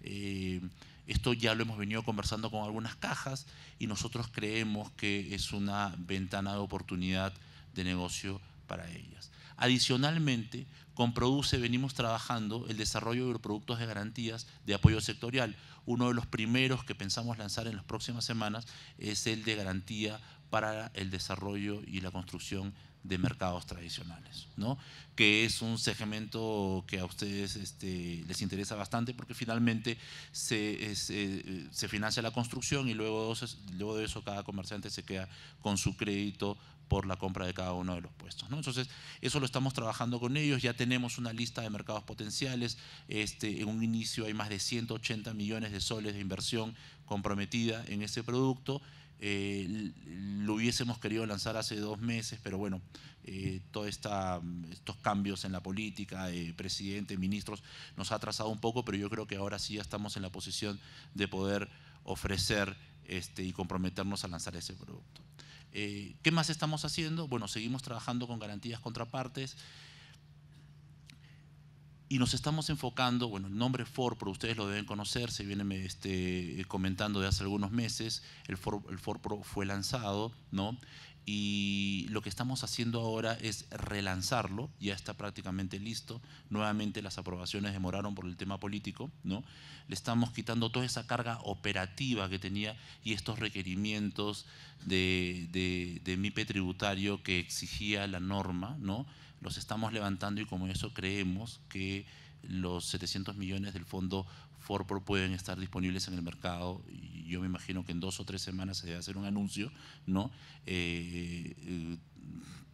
Eh, esto ya lo hemos venido conversando con algunas cajas y nosotros creemos que es una ventana de oportunidad de negocio para ellas. Adicionalmente, con Produce venimos trabajando el desarrollo de productos de garantías de apoyo sectorial. Uno de los primeros que pensamos lanzar en las próximas semanas es el de garantía para el desarrollo y la construcción de mercados tradicionales, ¿no? que es un segmento que a ustedes este, les interesa bastante porque finalmente se, eh, se, financia la construcción y luego, luego de eso cada comerciante se queda con su crédito por la compra de cada uno de los puestos. Entonces, eso lo estamos trabajando con ellos, ya tenemos una lista de mercados potenciales, este, en un inicio hay más de 180 millones de soles de inversión comprometida en ese producto, eh, lo hubiésemos querido lanzar hace dos meses, pero bueno, eh, todos estos cambios en la política, presidente, ministros, nos ha atrasado un poco, pero yo creo que ahora sí ya estamos en la posición de poder ofrecer este, y comprometernos a lanzar ese producto. Eh, ¿Qué más estamos haciendo? Bueno, seguimos trabajando con garantías contrapartes. Y nos estamos enfocando, bueno, el nombre FORPRO, ustedes lo deben conocer, se viene este, eh, comentando de hace algunos meses, el FORPRO fue lanzado, ¿no? y lo que estamos haciendo ahora es relanzarlo, ya está prácticamente listo, nuevamente las aprobaciones demoraron por el tema político, ¿no? Le estamos quitando toda esa carga operativa que tenía y estos requerimientos de, de, de MIPE tributario que exigía la norma, ¿no? los estamos levantando y como eso creemos que los 700 millones del fondo Forpro pueden estar disponibles en el mercado. Y yo me imagino que en dos o tres semanas se debe hacer un anuncio, ¿no? Eh, eh,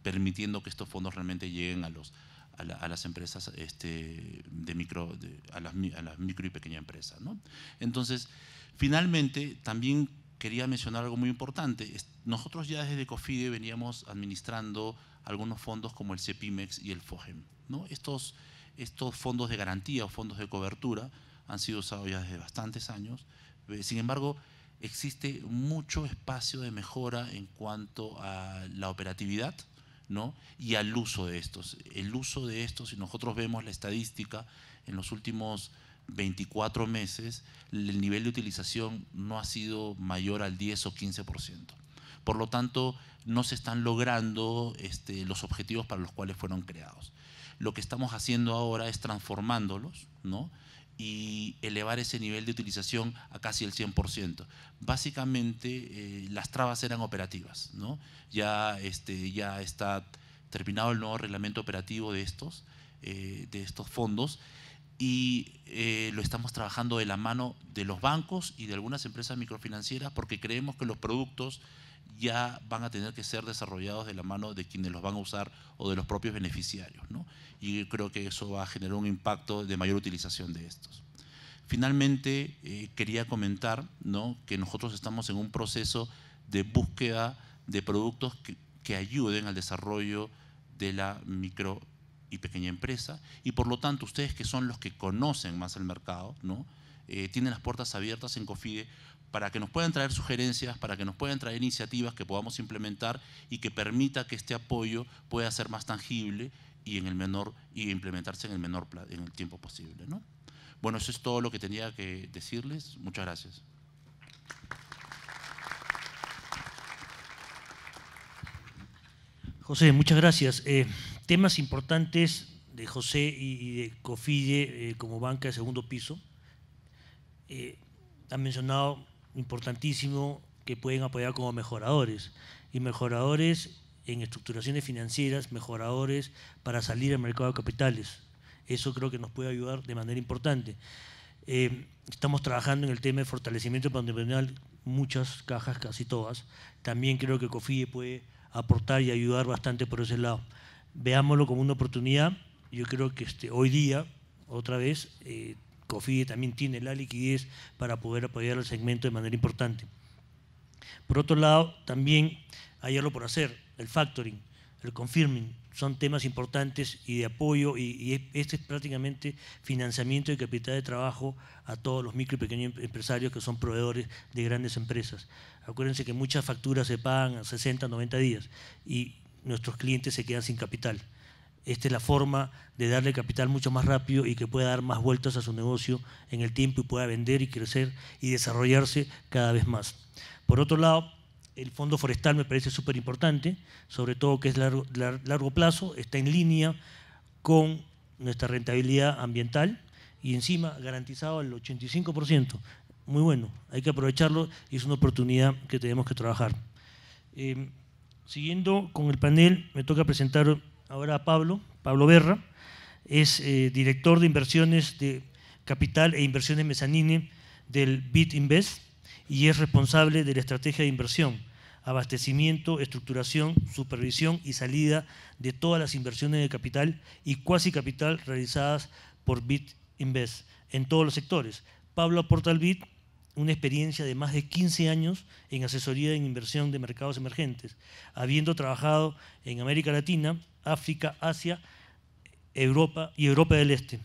permitiendo que estos fondos realmente lleguen a los a, las empresas este, de micro, las, micro y pequeña empresas. Entonces, finalmente, también quería mencionar algo muy importante. Nosotros ya desde COFIDE veníamos administrando algunos fondos como el CEPIMEX y el FOGEM. Estos, estos fondos de garantía o fondos de cobertura han sido usados ya desde bastantes años. Eh, sin embargo, existe mucho espacio de mejora en cuanto a la operatividad ¿no? y al uso de estos. El uso de estos, si nosotros vemos la estadística, en los últimos 24 meses el nivel de utilización no ha sido mayor al 10 o 15% por lo tanto no se están logrando este, los objetivos para los cuales fueron creados. Lo que estamos haciendo ahora es transformándolos ¿no? y elevar ese nivel de utilización a casi el 100%. Básicamente eh, las trabas eran operativas, ¿no? ya, este, ya está terminado el nuevo reglamento operativo de estos, eh, de estos fondos y eh, lo estamos trabajando de la mano de los bancos y de algunas empresas microfinancieras porque creemos que los productos ya van a tener que ser desarrollados de la mano de quienes los van a usar o de los propios beneficiarios. Y creo que eso va a generar un impacto de mayor utilización de estos. Finalmente, eh, quería comentar ¿no? que nosotros estamos en un proceso de búsqueda de productos que, ayuden al desarrollo de la micro y pequeña empresa y por lo tanto ustedes que son los que conocen más el mercado, ¿no? Eh, tienen las puertas abiertas en Cofige para que nos puedan traer sugerencias, para que nos puedan traer iniciativas que podamos implementar y que permita que este apoyo pueda ser más tangible y en el menor y implementarse en el menor en el tiempo posible, ¿no? Bueno, eso es todo lo que tenía que decirles. Muchas gracias. José, muchas gracias. Eh, temas importantes de José y, de Cofille eh, como banca de segundo piso. Eh, han mencionado importantísimo que pueden apoyar como mejoradores. Y mejoradores en estructuraciones financieras, mejoradores para salir al mercado de capitales. Eso creo que nos puede ayudar de manera importante. Eh, estamos trabajando en el tema de fortalecimiento patrimonial, muchas cajas, casi todas. También creo que COFIE puede aportar y ayudar bastante por ese lado. Veámoslo como una oportunidad. Yo creo que este, hoy día, otra vez, eh, COFIDE también tiene la liquidez para poder apoyar al segmento de manera importante. Por otro lado, también hay algo por hacer, el factoring, el confirming, son temas importantes y de apoyo y, este es prácticamente financiamiento de capital de trabajo a todos los micro y pequeños em, empresarios que son proveedores de grandes empresas. Acuérdense que muchas facturas se pagan a 60, 90 días y nuestros clientes se quedan sin capital. Esta es la forma de darle capital mucho más rápido y que pueda dar más vueltas a su negocio en el tiempo y pueda vender y crecer y desarrollarse cada vez más. Por otro lado, el fondo forestal me parece súper importante, sobre todo que es largo, largo plazo, está en línea con nuestra rentabilidad ambiental y encima garantizado al 85%. Muy bueno, hay que aprovecharlo y es una oportunidad que tenemos que trabajar. Eh, siguiendo con el panel, me toca presentar ahora Pablo, Pablo Berra, es eh, director de inversiones de capital e inversiones mezanine del BIT Invest y es responsable de la estrategia de inversión, abastecimiento, estructuración, supervisión y salida de todas las inversiones de capital y cuasi capital realizadas por BIT Invest en todos los sectores. Pablo aporta al BIT una experiencia de más de 15 años en asesoría en inversión de mercados emergentes, habiendo trabajado en América Latina, África, Asia, Europa y Europa del Este.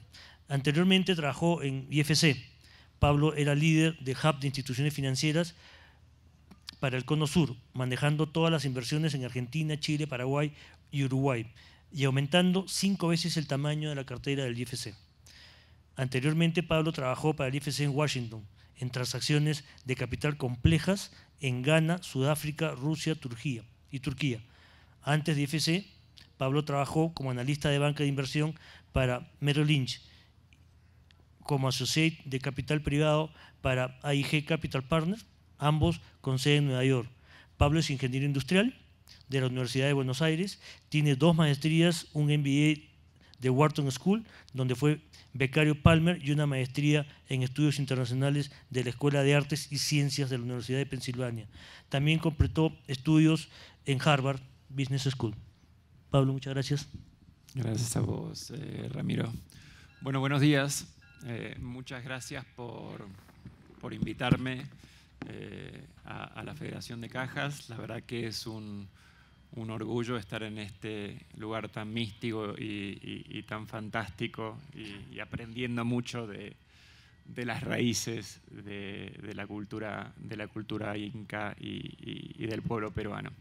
Anteriormente trabajó en IFC. Pablo era líder de Hub de Instituciones Financieras para el Cono Sur, manejando todas las inversiones en Argentina, Chile, Paraguay y Uruguay, y aumentando cinco veces el tamaño de la cartera del IFC. Anteriormente, Pablo trabajó para el IFC en Washington, en transacciones de capital complejas en Ghana, Sudáfrica, Rusia Turquía y Turquía. Antes de IFC, Pablo trabajó como analista de banca de inversión para Merrill Lynch, como associate de capital privado para AIG Capital Partners, ambos con sede en Nueva York. Pablo es ingeniero industrial de la Universidad de Buenos Aires, tiene dos maestrías, un MBA de Wharton School, donde fue becario Palmer, y una maestría en estudios internacionales de la Escuela de Artes y Ciencias de la Universidad de Pensilvania. También completó estudios en Harvard Business School. Pablo, muchas gracias. Gracias a vos, eh, Ramiro. Bueno, buenos días. Eh, muchas gracias por, invitarme eh, a, la Federación de Cajas. La verdad que es un, orgullo estar en este lugar tan místico y, tan fantástico y, aprendiendo mucho de, las raíces de, la cultura, de la cultura inca y, del pueblo peruano.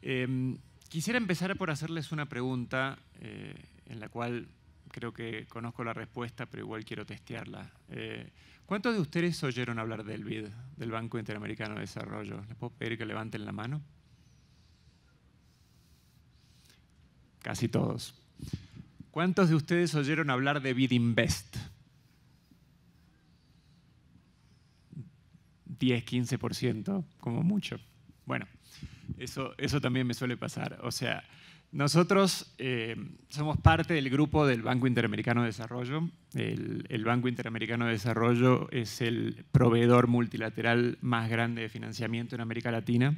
Em, Quisiera empezar por hacerles una pregunta eh, en la cual creo que conozco la respuesta, pero igual quiero testearla. Eh, ¿Cuántos de ustedes oyeron hablar del BID, del Banco Interamericano de Desarrollo? ¿Les puedo pedir que levanten la mano? Casi todos. ¿Cuántos de ustedes oyeron hablar de BID Invest? 10, 15%, como mucho. Bueno. Eso, eso también me suele pasar. O sea, nosotros eh, somos parte del grupo del Banco Interamericano de Desarrollo. El, el, Banco Interamericano de Desarrollo es el proveedor multilateral más grande de financiamiento en América Latina.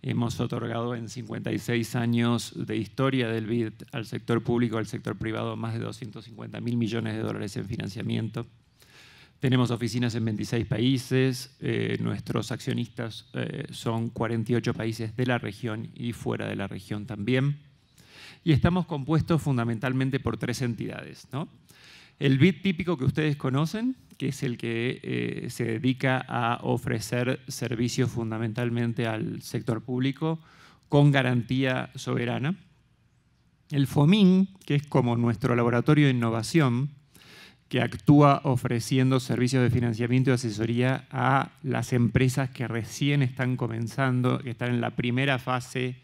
Hemos otorgado en 56 años de historia del BID al sector público, al sector privado, más de 250 mil millones de dólares en financiamiento. Tenemos oficinas en 26 países, eh, nuestros accionistas eh, son 48 países de la región y fuera de la región también. Y estamos compuestos fundamentalmente por tres entidades. El BID típico que ustedes conocen, que es el que eh, se dedica a ofrecer servicios fundamentalmente al sector público con garantía soberana. El FOMIN, que es como nuestro laboratorio de innovación, que actúa ofreciendo servicios de financiamiento y asesoría a las empresas que recién están comenzando, que están en la primera fase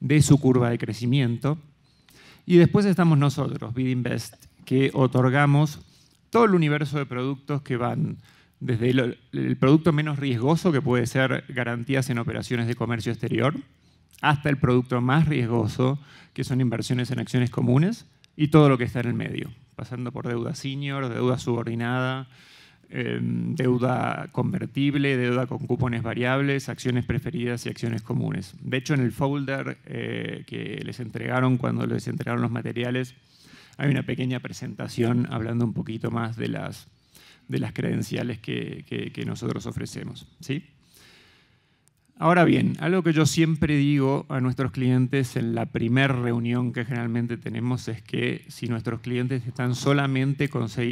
de su curva de crecimiento. Y después estamos nosotros, BidInvest, que otorgamos todo el universo de productos que van desde el, el producto menos riesgoso, que puede ser garantías en operaciones de comercio exterior, hasta el producto más riesgoso, que son inversiones en acciones comunes, y todo lo que está en el medio pasando por deuda senior, deuda subordinada, em, deuda convertible, deuda con cupones variables, acciones preferidas y acciones comunes. De hecho, en el folder eh, que les entregaron cuando les entregaron los materiales, hay una pequeña presentación hablando un poquito más de las, de las credenciales que, que nosotros ofrecemos. ¿sí? Ahora bien, algo que yo siempre digo a nuestros clientes en la primera reunión que generalmente tenemos es que si nuestros clientes están solamente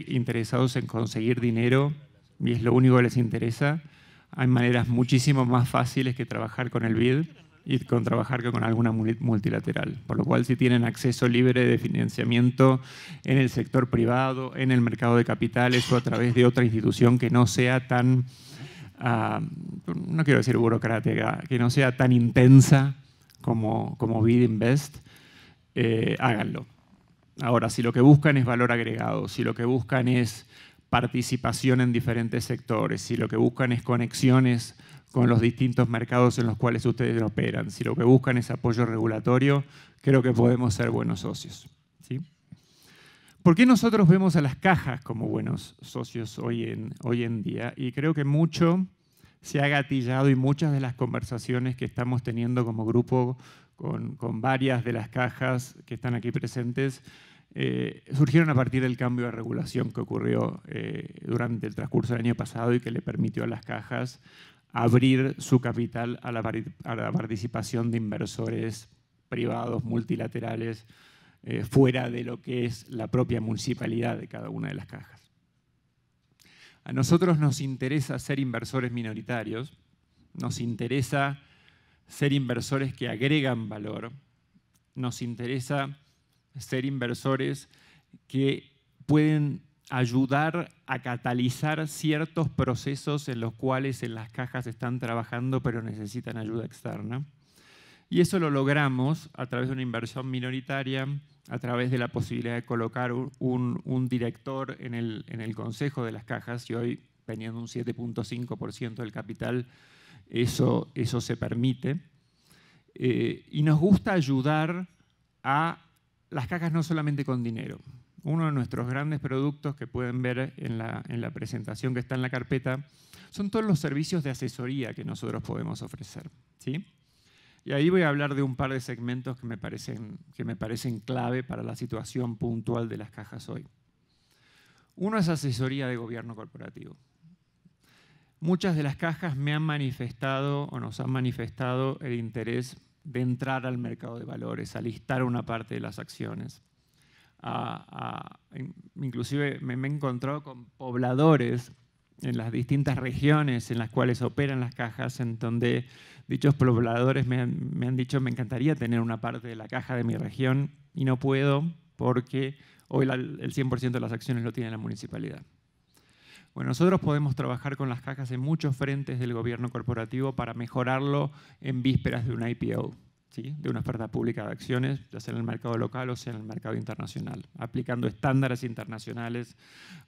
interesados en conseguir dinero y es lo único que les interesa, hay maneras muchísimo más fáciles que trabajar con el BID y con trabajar con alguna multilateral. Por lo cual, si tienen acceso libre de financiamiento en el sector privado, en el mercado de capitales o a través de otra institución que no sea tan no quiero decir burocrática, que no sea tan intensa como, como Bid Invest, eh, háganlo. Ahora, si lo que buscan es valor agregado, si lo que buscan es participación en diferentes sectores, si lo que buscan es conexiones con los distintos mercados en los cuales ustedes operan, si lo que buscan es apoyo regulatorio, creo que podemos ser buenos socios. ¿Por qué nosotros vemos a las cajas como buenos socios hoy en, hoy en día? Y creo que mucho se ha gatillado y muchas de las conversaciones que estamos teniendo como grupo con, varias de las cajas que están aquí presentes eh, surgieron a partir del cambio de regulación que ocurrió eh, durante el transcurso del año pasado y que le permitió a las cajas abrir su capital a la participación de inversores privados multilaterales eh, fuera de lo que es la propia municipalidad de cada una de las cajas. A nosotros nos interesa ser inversores minoritarios, nos interesa ser inversores que agregan valor, nos interesa ser inversores que pueden ayudar a catalizar ciertos procesos en los cuales en las cajas están trabajando pero necesitan ayuda externa. Y eso lo logramos a través de una inversión minoritaria, a través de la posibilidad de colocar un, director en el, consejo de las cajas y hoy teniendo un 7.5% del capital, eso, se permite. Eh, y nos gusta ayudar a las cajas no solamente con dinero. Uno de nuestros grandes productos que pueden ver en la presentación que está en la carpeta son todos los servicios de asesoría que nosotros podemos ofrecer. ¿sí? Y ahí voy a hablar de un par de segmentos que me parecen, que me parecen clave para la situación puntual de las cajas hoy. Uno es asesoría de gobierno corporativo. Muchas de las cajas me han manifestado o nos han manifestado el interés de entrar al mercado de valores, a listar una parte de las acciones. inclusive me, he encontrado con pobladores en las distintas regiones en las cuales operan las cajas, en donde Dichos pobladores me han, me han dicho, me encantaría tener una parte de la caja de mi región y no puedo porque hoy el 100% de las acciones lo tiene la municipalidad. Bueno, nosotros podemos trabajar con las cajas en muchos frentes del gobierno corporativo para mejorarlo en vísperas de una IPO, ¿sí? de una oferta pública de acciones, ya sea en el mercado local o sea en el mercado internacional, aplicando estándares internacionales,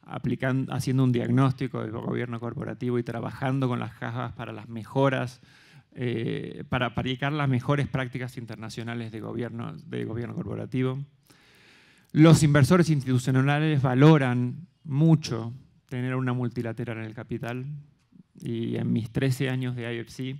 aplicando, haciendo un diagnóstico del gobierno corporativo y trabajando con las cajas para las mejoras eh, para aplicar las mejores prácticas internacionales de gobierno, de gobierno corporativo. Los inversores institucionales valoran mucho tener una multilateral en el capital y en mis 13 años de IFC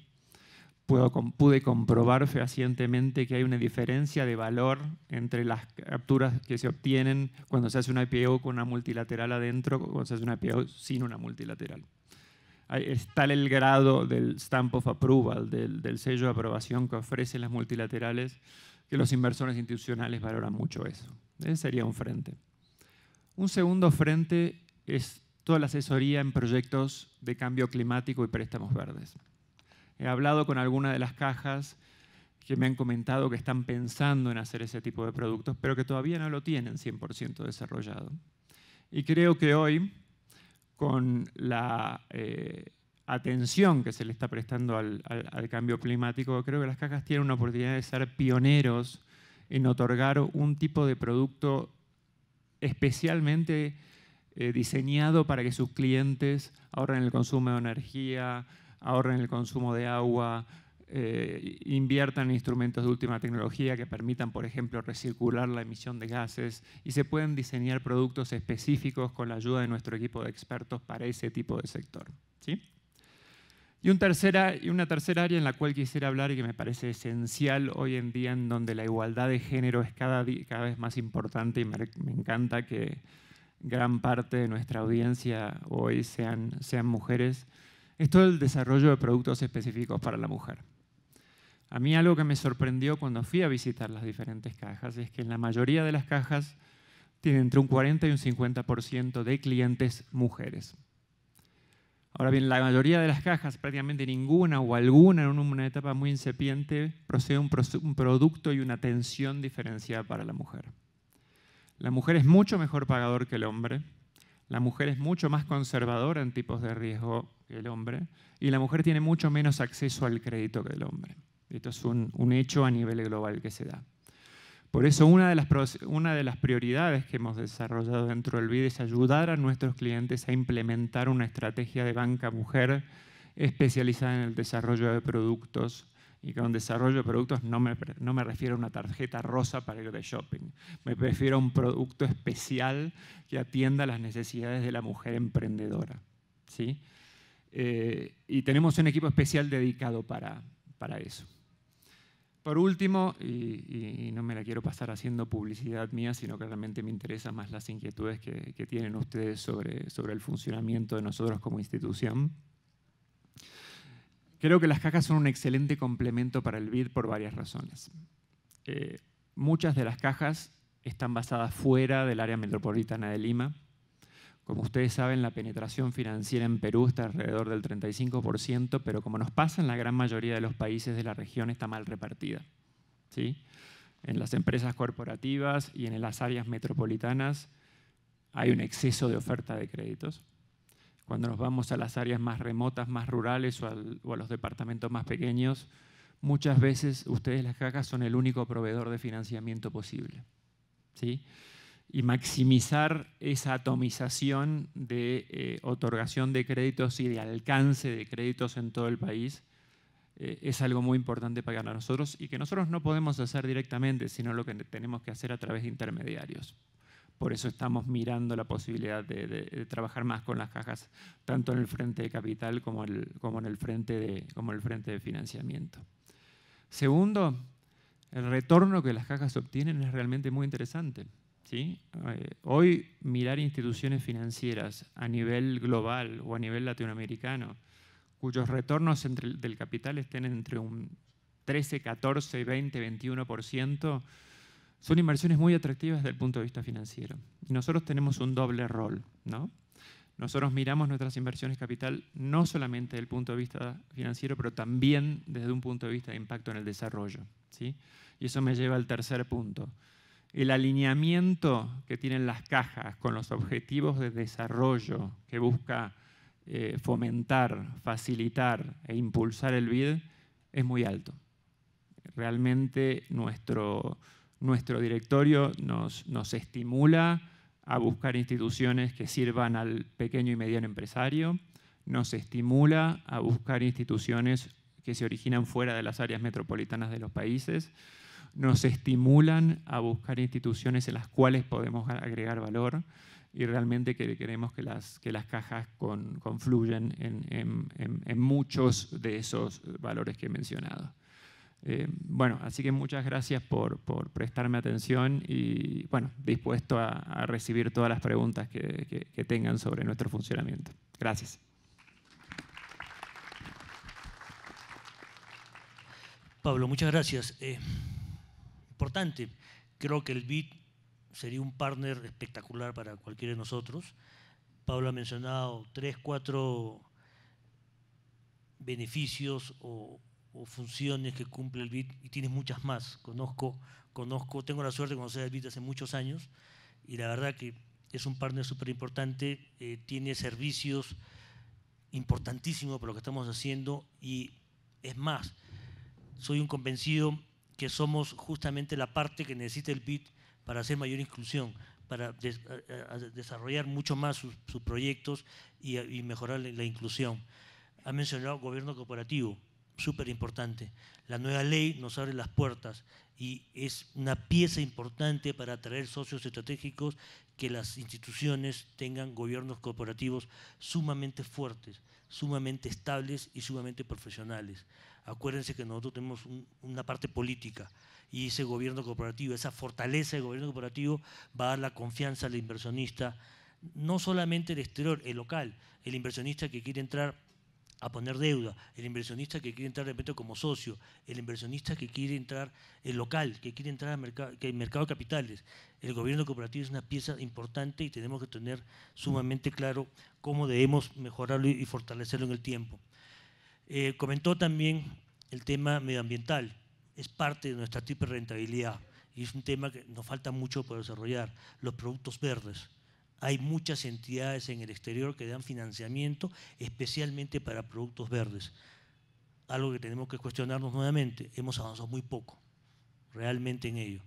puedo, pude comprobar fehacientemente que hay una diferencia de valor entre las capturas que se obtienen cuando se hace una IPO con una multilateral adentro o cuando se hace una IPO sin una multilateral es tal el grado del stamp of approval, del, sello de aprobación que ofrecen las multilaterales, que los inversores institucionales valoran mucho eso. Ese sería un frente. Un segundo frente es toda la asesoría en proyectos de cambio climático y préstamos verdes. He hablado con algunas de las cajas que me han comentado que están pensando en hacer ese tipo de productos, pero que todavía no lo tienen 100% desarrollado. Y creo que hoy con la eh, atención que se le está prestando al, cambio climático, creo que las cajas tienen una oportunidad de ser pioneros en otorgar un tipo de producto especialmente eh, diseñado para que sus clientes ahorren el consumo de energía, ahorren el consumo de agua, eh, inviertan en instrumentos de última tecnología que permitan, por ejemplo, recircular la emisión de gases y se pueden diseñar productos específicos con la ayuda de nuestro equipo de expertos para ese tipo de sector. Y, un tercera, y una tercera área en la cual quisiera hablar y que me parece esencial hoy en día, en donde la igualdad de género es cada, cada vez más importante y me, me encanta que gran parte de nuestra audiencia hoy sean, sean mujeres, es todo el desarrollo de productos específicos para la mujer. A mí algo que me sorprendió cuando fui a visitar las diferentes cajas es que en la mayoría de las cajas tiene entre un 40 y un 50% de clientes mujeres. Ahora bien, la mayoría de las cajas, prácticamente ninguna o alguna en una etapa muy incipiente, procede un, un producto y una atención diferenciada para la mujer. La mujer es mucho mejor pagador que el hombre, la mujer es mucho más conservadora en tipos de riesgo que el hombre y la mujer tiene mucho menos acceso al crédito que el hombre. Esto es un, hecho a nivel global que se da. Por eso una de, las, una de las prioridades que hemos desarrollado dentro del BID es ayudar a nuestros clientes a implementar una estrategia de banca mujer especializada en el desarrollo de productos. Y con desarrollo de productos no me, refiero a una tarjeta rosa para ir de shopping. Me refiero a un producto especial que atienda las necesidades de la mujer emprendedora. ¿sí? Eh, y tenemos un equipo especial dedicado para, para eso. Por último, y, no me la quiero pasar haciendo publicidad mía, sino que realmente me interesan más las inquietudes que, tienen ustedes sobre, el funcionamiento de nosotros como institución. Creo que las cajas son un excelente complemento para el BID por varias razones. Eh, muchas de las cajas están basadas fuera del área metropolitana de Lima. Como ustedes saben, la penetración financiera en Perú está alrededor del 35%, pero como nos pasa en la gran mayoría de los países de la región, está mal repartida. ¿sí? En las empresas corporativas y en las áreas metropolitanas hay un exceso de oferta de créditos. Cuando nos vamos a las áreas más remotas, más rurales o, o a los departamentos más pequeños, muchas veces ustedes las cacas son el único proveedor de financiamiento posible. ¿sí? y maximizar esa atomización de eh, otorgación de créditos y de alcance de créditos en todo el país eh, es algo muy importante para nosotros y que nosotros no podemos hacer directamente, sino lo que tenemos que hacer a través de intermediarios. Por eso estamos mirando la posibilidad de, trabajar más con las cajas, tanto en el frente de capital como, como en el frente como el frente de financiamiento. Segundo, el retorno que las cajas obtienen es realmente muy interesante. Eh, hoy mirar instituciones financieras a nivel global o a nivel latinoamericano cuyos retornos del capital estén entre un 13, 14, 20, 21%, son inversiones muy atractivas desde el punto de vista financiero. nosotros tenemos un doble rol, ¿no? Nosotros miramos nuestras inversiones capital no solamente desde el punto de vista financiero, pero también desde un punto de vista de impacto en el desarrollo. ¿sí? Y eso me lleva al tercer punto el alineamiento que tienen las cajas con los objetivos de desarrollo que busca eh, fomentar, facilitar e impulsar el BID es muy alto. Realmente nuestro, directorio nos, nos estimula a buscar instituciones que sirvan al pequeño y mediano empresario, nos estimula a buscar instituciones que se originan fuera de las áreas metropolitanas de los países, nos estimulan a buscar instituciones en las cuales podemos agregar valor y realmente queremos que las, que las cajas con, confluyen en, muchos de esos valores que he mencionado. Eh, bueno, así que muchas gracias por, por, prestarme atención y bueno, dispuesto a, recibir todas las preguntas que, tengan sobre nuestro funcionamiento. Gracias. Pablo, muchas gracias. Eh, importante. Creo que el BIT sería un partner espectacular para cualquiera de nosotros. Pablo ha mencionado tres, cuatro beneficios o, funciones que cumple el BIT, y tiene muchas más. Conozco, conozco, tengo la suerte de conocer al bit hace muchos años y la verdad que es un partner súper importante, eh, tiene servicios importantísimos para lo que estamos haciendo y es más, soy un convencido que somos justamente la parte que necesita el BID para hacer mayor inclusión, para desarrollar mucho más sus, proyectos y, mejorar la, inclusión. Ha mencionado gobierno cooperativo, súper importante. La nueva ley nos abre las puertas y es una pieza importante para atraer socios estratégicos que las instituciones tengan gobiernos cooperativos sumamente fuertes, sumamente estables y sumamente profesionales. Acuérdense que nosotros tenemos una parte política y ese gobierno cooperativo, esa fortaleza del gobierno cooperativo va a dar la confianza al inversionista, no solamente el exterior, el local, el inversionista que quiere entrar a poner deuda, el inversionista que quiere entrar de repente como socio, el inversionista que quiere entrar el local, que quiere entrar al mercado de capitales. El gobierno cooperativo es una pieza importante y tenemos que tener sumamente claro cómo debemos mejorarlo y fortalecerlo en el tiempo. Eh, comentó también el tema medioambiental. Es parte de nuestra de rentabilidad y es un tema que nos falta mucho por desarrollar. Los productos verdes. Hay muchas entidades en el exterior que dan financiamiento especialmente para productos verdes. Algo que tenemos que cuestionarnos nuevamente. Hemos avanzado muy poco realmente en ello.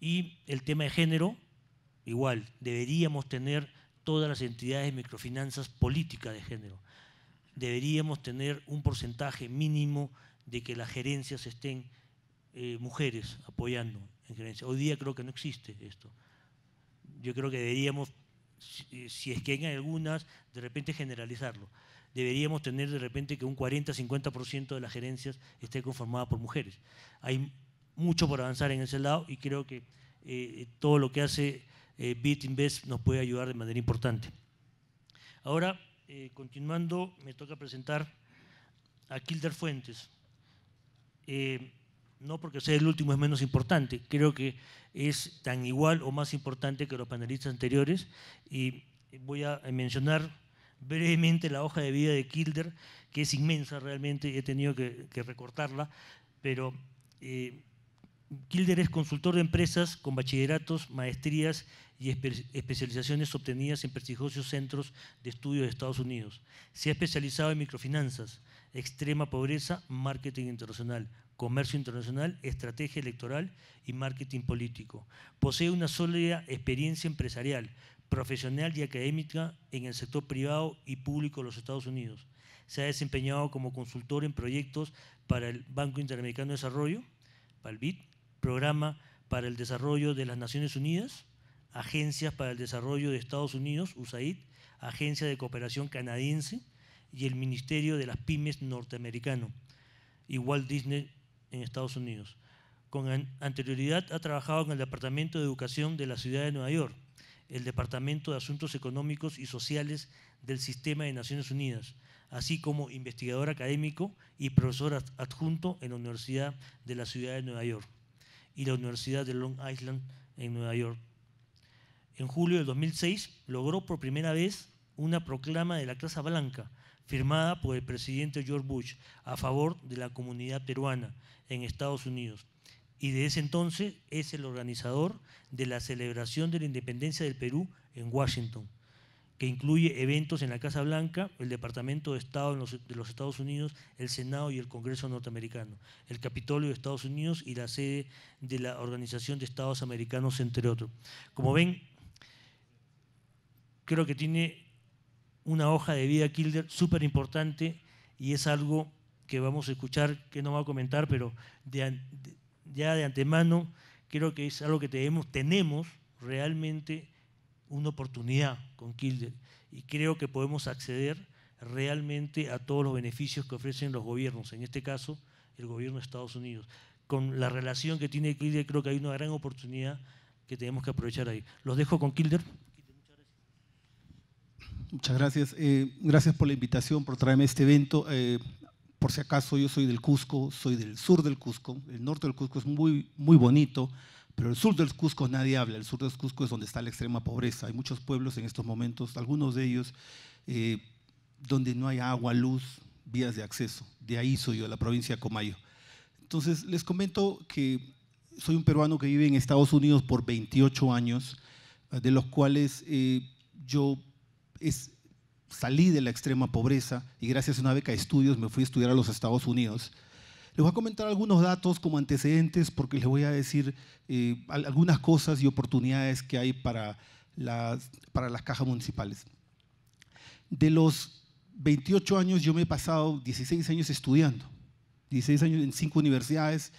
Y el tema de género, igual, deberíamos tener todas las entidades de microfinanzas políticas de género deberíamos tener un porcentaje mínimo de que las gerencias estén eh, mujeres apoyando en gerencia. Hoy día creo que no existe esto. Yo creo que deberíamos, si, es que hay algunas, de repente generalizarlo. Deberíamos tener de repente que un 40-50% de las gerencias esté conformada por mujeres. Hay mucho por avanzar en ese lado y creo que eh, todo lo que hace eh, BitInvest nos puede ayudar de manera importante. Ahora, eh, continuando, me toca presentar a Kilder Fuentes. Eh, no porque sea el último es menos importante, creo que es tan igual o más importante que los panelistas anteriores y voy a mencionar brevemente la hoja de vida de Kilder, que es inmensa realmente, he tenido que, recortarla, pero eh, Kilder es consultor de empresas con bachilleratos, maestrías y especializaciones obtenidas en prestigiosos centros de estudio de Estados Unidos. Se ha especializado en microfinanzas, extrema pobreza, marketing internacional, comercio internacional, estrategia electoral y marketing político. Posee una sólida experiencia empresarial, profesional y académica en el sector privado y público de los Estados Unidos. Se ha desempeñado como consultor en proyectos para el Banco Interamericano de Desarrollo, para el BID, programa para el desarrollo de las Naciones Unidas Agencias para el Desarrollo de Estados Unidos, USAID, Agencia de Cooperación Canadiense y el Ministerio de las Pymes norteamericano y Walt Disney en Estados Unidos. Con anterioridad ha trabajado en el Departamento de Educación de la Ciudad de Nueva York, el Departamento de Asuntos Económicos y Sociales del Sistema de Naciones Unidas, así como investigador académico y profesor adjunto en la Universidad de la Ciudad de Nueva York y la Universidad de Long Island en Nueva York en julio de 2006, logró por primera vez una proclama de la Casa Blanca, firmada por el presidente George Bush, a favor de la comunidad peruana en Estados Unidos. Y de ese entonces es el organizador de la celebración de la independencia del Perú en Washington, que incluye eventos en la Casa Blanca, el Departamento de Estado de los Estados Unidos, el Senado y el Congreso norteamericano, el Capitolio de Estados Unidos y la sede de la Organización de Estados Americanos, entre otros. Como ven, creo que tiene una hoja de vida Kilder súper importante y es algo que vamos a escuchar, que no va a comentar, pero ya de antemano creo que es algo que tenemos, tenemos realmente una oportunidad con Kilder y creo que podemos acceder realmente a todos los beneficios que ofrecen los gobiernos, en este caso el gobierno de Estados Unidos. Con la relación que tiene Kilder creo que hay una gran oportunidad que tenemos que aprovechar ahí. Los dejo con Kilder. Muchas gracias. Eh, gracias por la invitación, por traerme este evento. Eh, por si acaso, yo soy del Cusco, soy del sur del Cusco. El norte del Cusco es muy, muy bonito, pero el sur del Cusco nadie habla. El sur del Cusco es donde está la extrema pobreza. Hay muchos pueblos en estos momentos, algunos de ellos, eh, donde no hay agua, luz, vías de acceso. De ahí soy yo, de la provincia de Comayo. Entonces, les comento que soy un peruano que vive en Estados Unidos por 28 años, de los cuales yo es, salí de la extrema pobreza y gracias a una beca de estudios me fui a estudiar a los Estados Unidos. Les voy a comentar algunos datos como antecedentes porque les voy a decir eh, algunas cosas y oportunidades que hay para las, para las cajas municipales. De los 28 años yo me he pasado 16 años estudiando, 16 años en cinco universidades,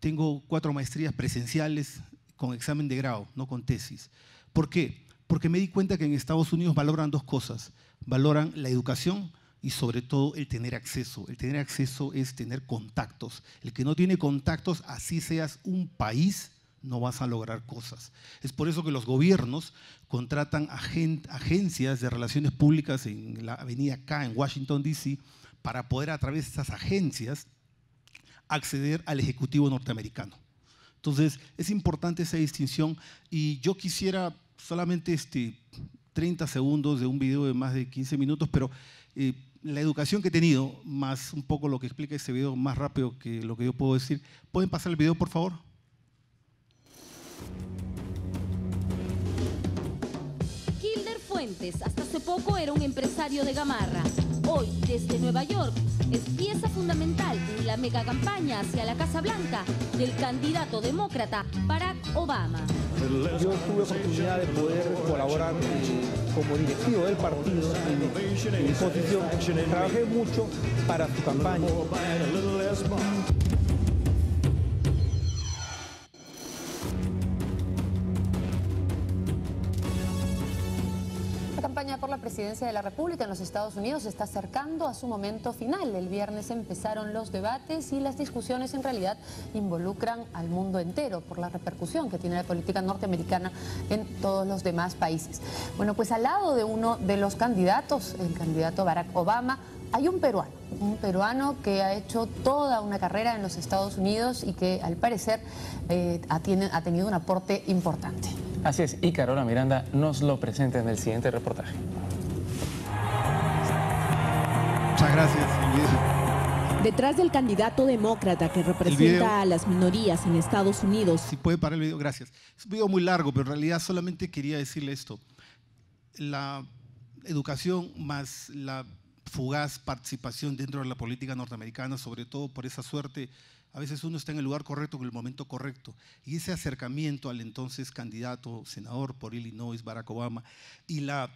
tengo cuatro maestrías presenciales con examen de grado, no con tesis. ¿Por qué? porque me di cuenta que en Estados Unidos valoran dos cosas. Valoran la educación y sobre todo el tener acceso. El tener acceso es tener contactos. El que no tiene contactos, así seas un país, no vas a lograr cosas. Es por eso que los gobiernos contratan agencias de relaciones públicas en la avenida acá, en Washington, D.C., para poder a través de estas agencias acceder al Ejecutivo norteamericano. Entonces, es importante esa distinción y yo quisiera solamente este, 30 segundos de un video de más de 15 minutos, pero eh, la educación que he tenido, más un poco lo que explica ese video más rápido que lo que yo puedo decir, ¿pueden pasar el video, por favor? hasta hace poco era un empresario de Gamarra. Hoy, desde Nueva York, es pieza fundamental en la mega campaña hacia la Casa Blanca del candidato demócrata Barack Obama. Yo tuve la oportunidad de poder colaborar eh, como directivo del partido en mi posición. Trabajé mucho para su campaña. presidencia de la República en los Estados Unidos se está acercando a su momento final. El viernes empezaron los debates y las discusiones en realidad involucran al mundo entero por la repercusión que tiene la política norteamericana en todos los demás países. Bueno, pues al lado de uno de los candidatos, el candidato Barack Obama, hay un peruano, un peruano que ha hecho toda una carrera en los Estados Unidos y que al parecer eh, ha, ha tenido un aporte importante. Así es, y Carola Miranda nos lo presenta en el siguiente reportaje gracias. Detrás del candidato demócrata que representa a las minorías en Estados Unidos. Si puede parar el video, gracias. Es un video muy largo, pero en realidad solamente quería decirle esto. La educación más la fugaz participación dentro de la política norteamericana, sobre todo por esa suerte, a veces uno está en el lugar correcto en el momento correcto. Y ese acercamiento al entonces candidato senador por Illinois, Barack Obama, y la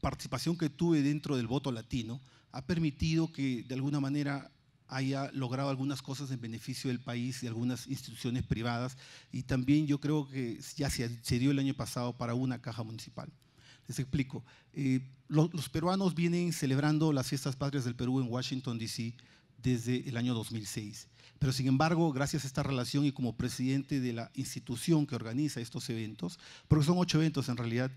participación que tuve dentro del voto latino, ha permitido que de alguna manera haya logrado algunas cosas en beneficio del país y algunas instituciones privadas. Y también yo creo que ya se, dio el año pasado para una caja municipal. Les explico. Eh, los peruanos vienen celebrando las fiestas patrias del Perú en Washington, D.C. desde el año 2006. Pero sin embargo, gracias a esta relación y como presidente de la institución que organiza estos eventos, porque son ocho eventos en realidad,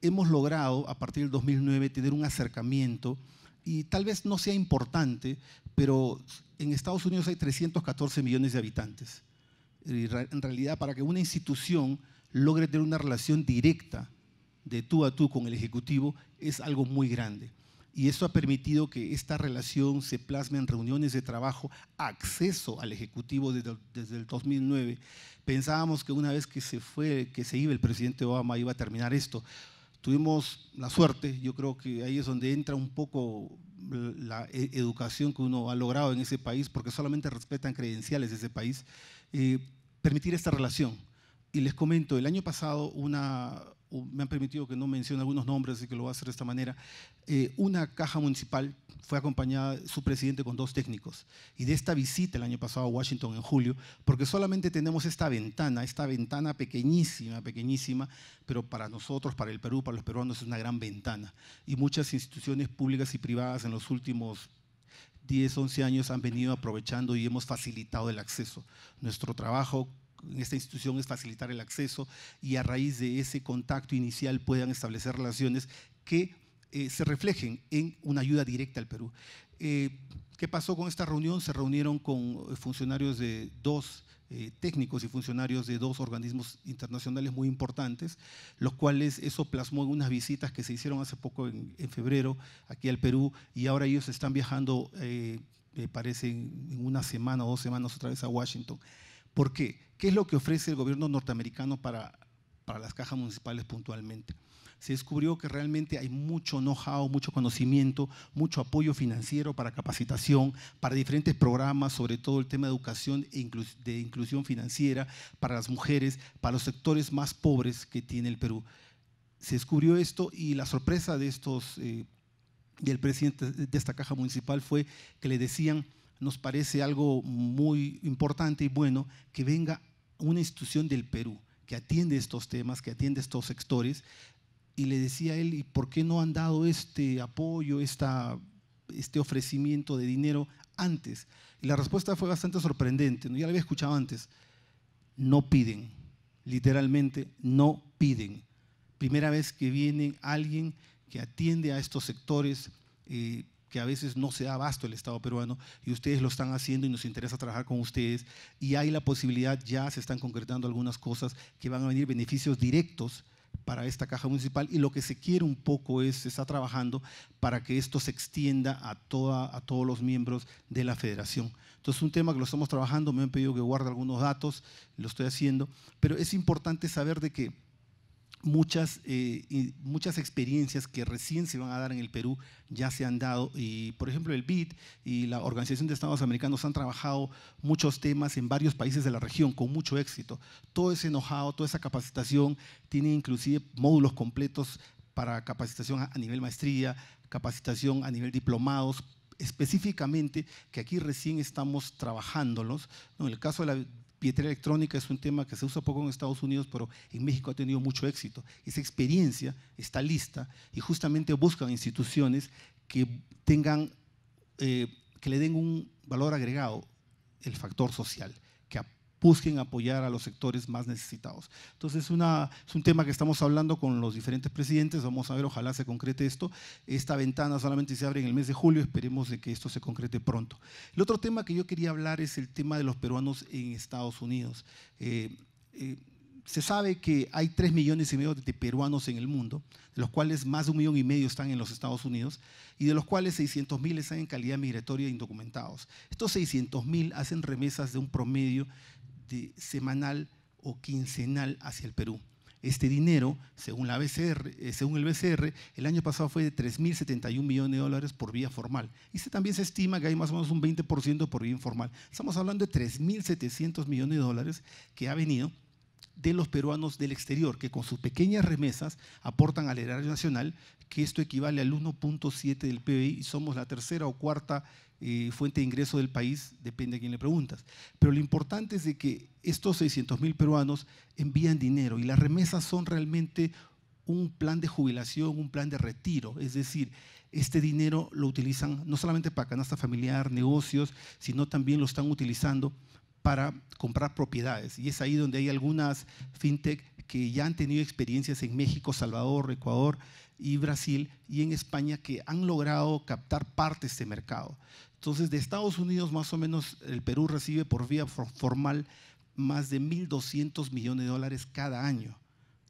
hemos logrado a partir del 2009 tener un acercamiento y tal vez no sea importante, pero en Estados Unidos hay 314 millones de habitantes. En realidad, para que una institución logre tener una relación directa de tú a tú con el Ejecutivo, es algo muy grande. Y eso ha permitido que esta relación se plasme en reuniones de trabajo, acceso al Ejecutivo desde, desde, el 2009. Pensábamos que una vez que se fue, que se iba el presidente Obama, iba a terminar esto tuvimos la suerte, yo creo que ahí es donde entra un poco la e-, educación que uno ha logrado en ese país, porque solamente respetan credenciales de ese país, eh, permitir esta relación. Y les comento, el año pasado una, me han permitido que no mencione algunos nombres, así que lo voy a hacer de esta manera, eh, una caja municipal fue acompañada su presidente con dos técnicos. Y de esta visita el año pasado a Washington en julio, porque solamente tenemos esta ventana, esta ventana pequeñísima, pequeñísima, pero para nosotros, para el Perú, para los peruanos es una gran ventana. Y muchas instituciones públicas y privadas en los últimos 10, 11 años han venido aprovechando y hemos facilitado el acceso. Nuestro trabajo en esta institución es facilitar el acceso y a raíz de ese contacto inicial puedan establecer relaciones que eh, se reflejen en una ayuda directa al Perú. Eh, ¿Qué pasó con esta reunión? Se reunieron con eh, funcionarios de dos técnicos y funcionarios de dos organismos internacionales muy importantes, los cuales eso plasmó en unas visitas que se hicieron hace poco en, febrero aquí al Perú y ahora ellos están viajando, me parece, en una semana o dos semanas otra vez a Washington. ¿Por qué? ¿Qué es lo que ofrece el gobierno norteamericano para, para las cajas municipales puntualmente? Se descubrió que realmente hay mucho know-how, mucho conocimiento, mucho apoyo financiero para capacitación, para diferentes programas, sobre todo el tema de educación e de inclusión financiera para las mujeres, para los sectores más pobres que tiene el Perú. Se descubrió esto y la sorpresa de estos, eh, del presidente de esta caja municipal fue que le decían, nos parece algo muy importante y bueno que venga una institución del Perú que atiende estos temas, que atiende estos sectores. Y le decía a él, ¿y por qué no han dado este apoyo, esta, este ofrecimiento de dinero antes? Y la respuesta fue bastante sorprendente, ¿no? ya la había escuchado antes. No piden, literalmente no piden. Primera vez que viene alguien que atiende a estos sectores eh, que a veces no se da abasto el Estado peruano y ustedes lo están haciendo y nos interesa trabajar con ustedes y hay la posibilidad, ya se están concretando algunas cosas que van a venir beneficios directos para esta caja municipal y lo que se quiere un poco es, se está trabajando para que esto se extienda a, toda, a todos los miembros de la federación. Entonces, es un tema que lo estamos trabajando, me han pedido que guarde algunos datos, lo estoy haciendo, pero es importante saber de que muchas, eh, muchas experiencias que recién se van a dar en el Perú ya se han dado. Y, por ejemplo, el BID y la Organización de Estados Americanos han trabajado muchos temas en varios países de la región con mucho éxito. Todo ese enojado toda esa capacitación tiene inclusive módulos completos para capacitación a nivel maestría, capacitación a nivel diplomados, específicamente que aquí recién estamos trabajándolos. En el caso de la billetera electrónica es un tema que se usa poco en Estados Unidos, pero en México ha tenido mucho éxito. Esa experiencia está lista y justamente buscan instituciones que tengan, eh, que le den un valor agregado, el factor social busquen apoyar a los sectores más necesitados. Entonces, una, es un tema que estamos hablando con los diferentes presidentes, vamos a ver, ojalá se concrete esto. Esta ventana solamente se abre en el mes de julio, esperemos de que esto se concrete pronto. El otro tema que yo quería hablar es el tema de los peruanos en Estados Unidos. Eh, eh, se sabe que hay 3 millones y medio de peruanos en el mundo, de los cuales más de un millón y medio están en los Estados Unidos y de los cuales 600 mil están en calidad migratoria indocumentados. Estos 600 mil hacen remesas de un promedio semanal o quincenal hacia el Perú. Este dinero, según, la BCR, eh, según el BCR, el año pasado fue de 3.071 millones de dólares por vía formal. Y se, también se estima que hay más o menos un 20% por vía informal. Estamos hablando de 3.700 millones de dólares que ha venido de los peruanos del exterior, que con sus pequeñas remesas aportan al erario nacional, que esto equivale al 1.7 del PBI y somos la tercera o cuarta eh, fuente de ingreso del país, depende a quién le preguntas. Pero lo importante es de que estos 600 mil peruanos envían dinero y las remesas son realmente un plan de jubilación, un plan de retiro. Es decir, este dinero lo utilizan no solamente para canasta familiar, negocios, sino también lo están utilizando para comprar propiedades. Y es ahí donde hay algunas fintech que ya han tenido experiencias en México, Salvador, Ecuador y Brasil y en España que han logrado captar parte de este mercado. Entonces, de Estados Unidos, más o menos, el Perú recibe por vía formal más de 1.200 millones de dólares cada año.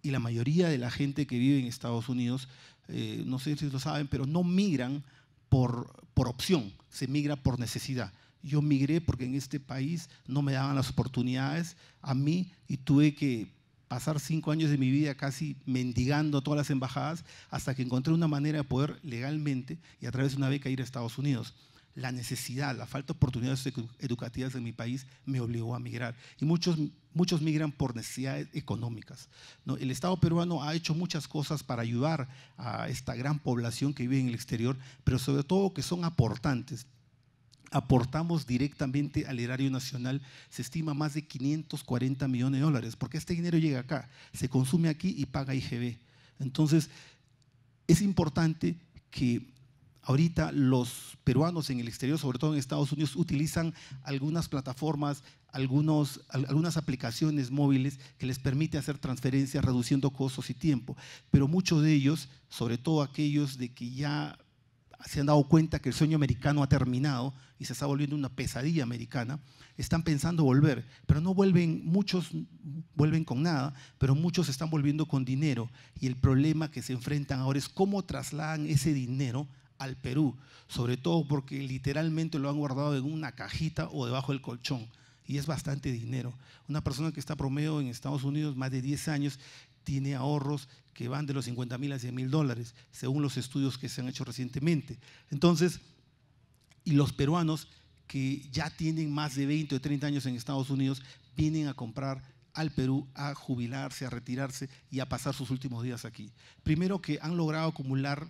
Y la mayoría de la gente que vive en Estados Unidos, eh, no sé si lo saben, pero no migran por, por opción, se migra por necesidad. Yo migré porque en este país no me daban las oportunidades a mí y tuve que pasar cinco años de mi vida casi mendigando todas las embajadas hasta que encontré una manera de poder legalmente y a través de una beca ir a Estados Unidos la necesidad, la falta de oportunidades educativas en mi país me obligó a migrar. Y muchos, muchos migran por necesidades económicas. El Estado peruano ha hecho muchas cosas para ayudar a esta gran población que vive en el exterior, pero sobre todo que son aportantes aportamos directamente al erario nacional, se estima más de 540 millones de dólares, porque este dinero llega acá, se consume aquí y paga IGB. Entonces, es importante que ahorita los peruanos en el exterior, sobre todo en Estados Unidos, utilizan algunas plataformas, algunos, algunas aplicaciones móviles que les permite hacer transferencias reduciendo costos y tiempo. Pero muchos de ellos, sobre todo aquellos de que ya se han dado cuenta que el sueño americano ha terminado y se está volviendo una pesadilla americana, están pensando volver, pero no vuelven, muchos vuelven con nada, pero muchos están volviendo con dinero y el problema que se enfrentan ahora es cómo trasladan ese dinero al Perú, sobre todo porque literalmente lo han guardado en una cajita o debajo del colchón. Y es bastante dinero. Una persona que está promedio en Estados Unidos más de 10 años tiene ahorros que van de los 50 mil a 100 mil dólares, según los estudios que se han hecho recientemente. Entonces, y los peruanos que ya tienen más de 20 o 30 años en Estados Unidos vienen a comprar al Perú a jubilarse, a retirarse y a pasar sus últimos días aquí. Primero que han logrado acumular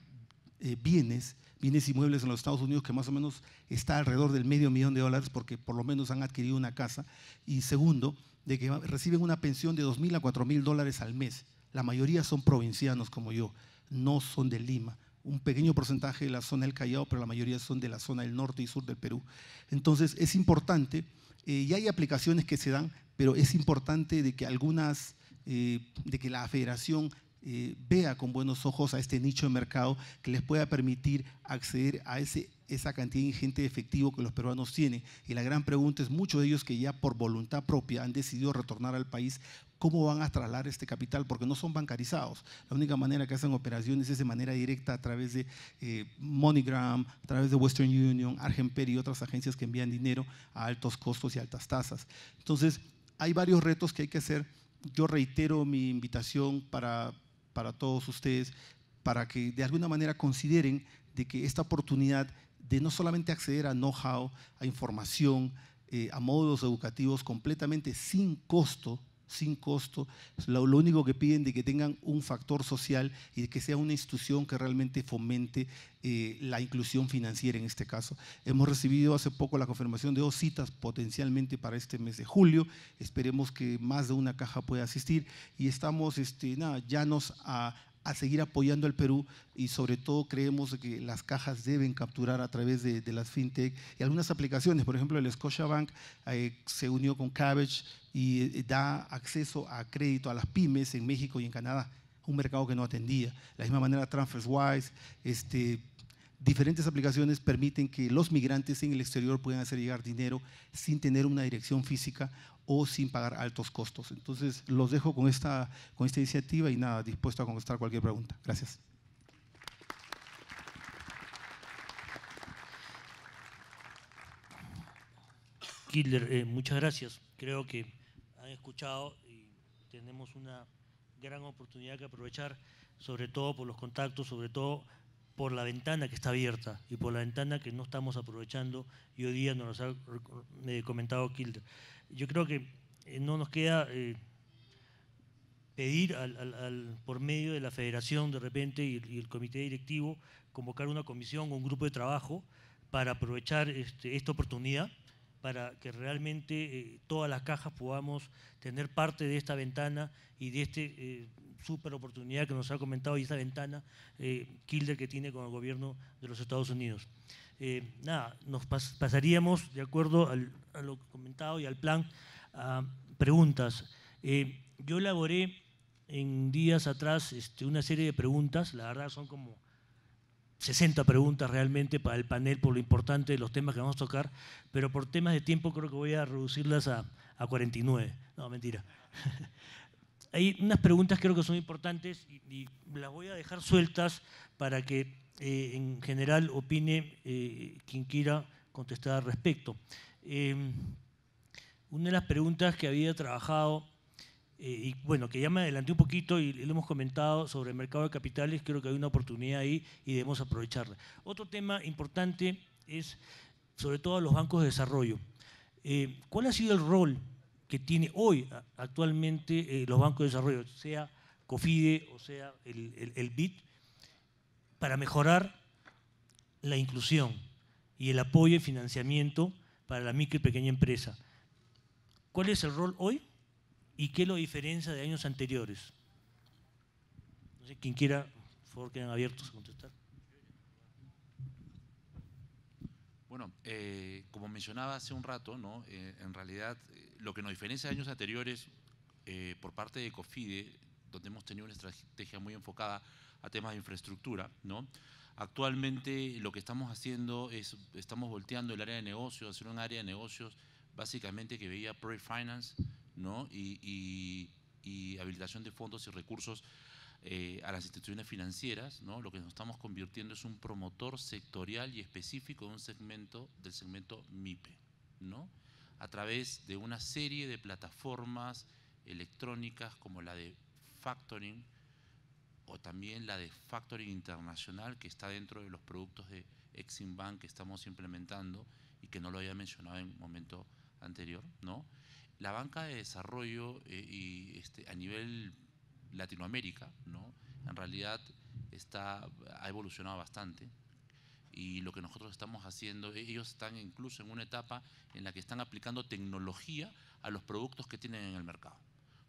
eh, bienes, bienes inmuebles en los Estados Unidos, que más o menos está alrededor del medio millón de dólares, porque por lo menos han adquirido una casa. Y segundo, de que reciben una pensión de 2.000 a 4.000 dólares al mes. La mayoría son provincianos como yo, no son de Lima. Un pequeño porcentaje de la zona del Callao, pero la mayoría son de la zona del norte y sur del Perú. Entonces es importante, eh, y hay aplicaciones que se dan, pero es importante de que algunas, eh, de que la federación eh, vea con buenos ojos a este nicho de mercado que les pueda permitir acceder a ese, esa cantidad ingente de efectivo que los peruanos tienen. Y la gran pregunta es, muchos de ellos que ya por voluntad propia han decidido retornar al país, ¿cómo van a trasladar este capital? Porque no son bancarizados. La única manera que hacen operaciones es de manera directa a través de eh, MoneyGram, a través de Western Union, Argenper y otras agencias que envían dinero a altos costos y altas tasas. Entonces, hay varios retos que hay que hacer. Yo reitero mi invitación para para todos ustedes, para que de alguna manera consideren de que esta oportunidad de no solamente acceder a know-how, a información, eh, a modos educativos completamente sin costo, sin costo. Lo, único que piden de que tengan un factor social y que sea una institución que realmente fomente eh, la inclusión financiera en este caso. Hemos recibido hace poco la confirmación de dos citas potencialmente para este mes de julio. Esperemos que más de una caja pueda asistir y estamos este, nada, llanos a, seguir apoyando al Perú y sobre todo creemos que las cajas deben capturar a través de, las fintech y algunas aplicaciones. Por ejemplo, el Scotiabank Bank eh, se unió con Cabbage y eh, da acceso a crédito a las pymes en México y en Canadá, un mercado que no atendía. De la misma manera, TransferWise, este, diferentes aplicaciones permiten que los migrantes en el exterior puedan hacer llegar dinero sin tener una dirección física o sin pagar altos costos. Entonces, los dejo con esta, con esta iniciativa y nada, dispuesto a contestar cualquier pregunta. Gracias. Killer, eh, muchas gracias. Creo que escuchado y tenemos una gran oportunidad que aprovechar, sobre todo por los contactos, sobre todo por la ventana que está abierta y por la ventana que no estamos aprovechando y hoy día nos ha eh, comentado Kilder. Yo creo que eh, no nos queda eh, pedir por medio de la federación de repente y, el comité directivo convocar una comisión o un grupo de trabajo para aprovechar este, esta oportunidad para que realmente eh, todas las cajas podamos tener parte de esta ventana y de esta eh, super oportunidad que nos ha comentado y esta ventana eh, Kilder que tiene con el gobierno de los Estados Unidos. nada, nos pasaríamos, de acuerdo a lo comentado y al plan, a preguntas. yo elaboré en días atrás este, una serie de preguntas, la verdad son como 60 preguntas realmente para el panel por lo importante de los temas que vamos a tocar, pero por temas de tiempo creo que voy a reducirlas a, a 49. No, mentira. Hay unas preguntas creo que son importantes y, las voy a dejar sueltas para que eh, en general opine eh, quien quiera contestar al respecto. Eh, una de las preguntas que había trabajado eh, y bueno, que ya me adelanté un poquito y lo hemos comentado sobre el mercado de capitales, creo que hay una oportunidad ahí y debemos aprovecharla. Otro tema importante es sobre todo los bancos de desarrollo. Eh, ¿Cuál ha sido el rol que tiene hoy actualmente eh, los bancos de desarrollo, sea COFIDE o sea el, BIT para mejorar la inclusión y el apoyo y financiamiento para la micro y pequeña empresa? ¿Cuál es el rol hoy ¿Y qué lo diferencia de años anteriores? No sé, quien quiera, por favor, quedan abiertos a contestar. Bueno, eh, como mencionaba hace un rato, ¿no? Eh, en realidad eh, lo que nos diferencia de años anteriores por parte de COFIDE, donde hemos tenido una estrategia muy enfocada a temas de infraestructura, ¿no? actualmente lo que estamos haciendo es, estamos volteando el área de negocios, hacer un área de negocios básicamente que veía Project Finance, y, habilitación de fondos y recursos eh, a las instituciones financieras, lo que nos estamos convirtiendo es un promotor sectorial y específico de un segmento, del segmento MIPE, a través de una serie de plataformas electrónicas como la de Factoring o también la de Factoring Internacional que está dentro de los productos de Eximbank que estamos implementando y que no lo había mencionado en un momento anterior, ¿no? la banca de desarrollo eh, y este, a nivel Latinoamérica, ¿no? en realidad está, ha evolucionado bastante. Y lo que nosotros estamos haciendo, e-, ellos están incluso en una etapa en la que están aplicando tecnología a los productos que tienen en el mercado.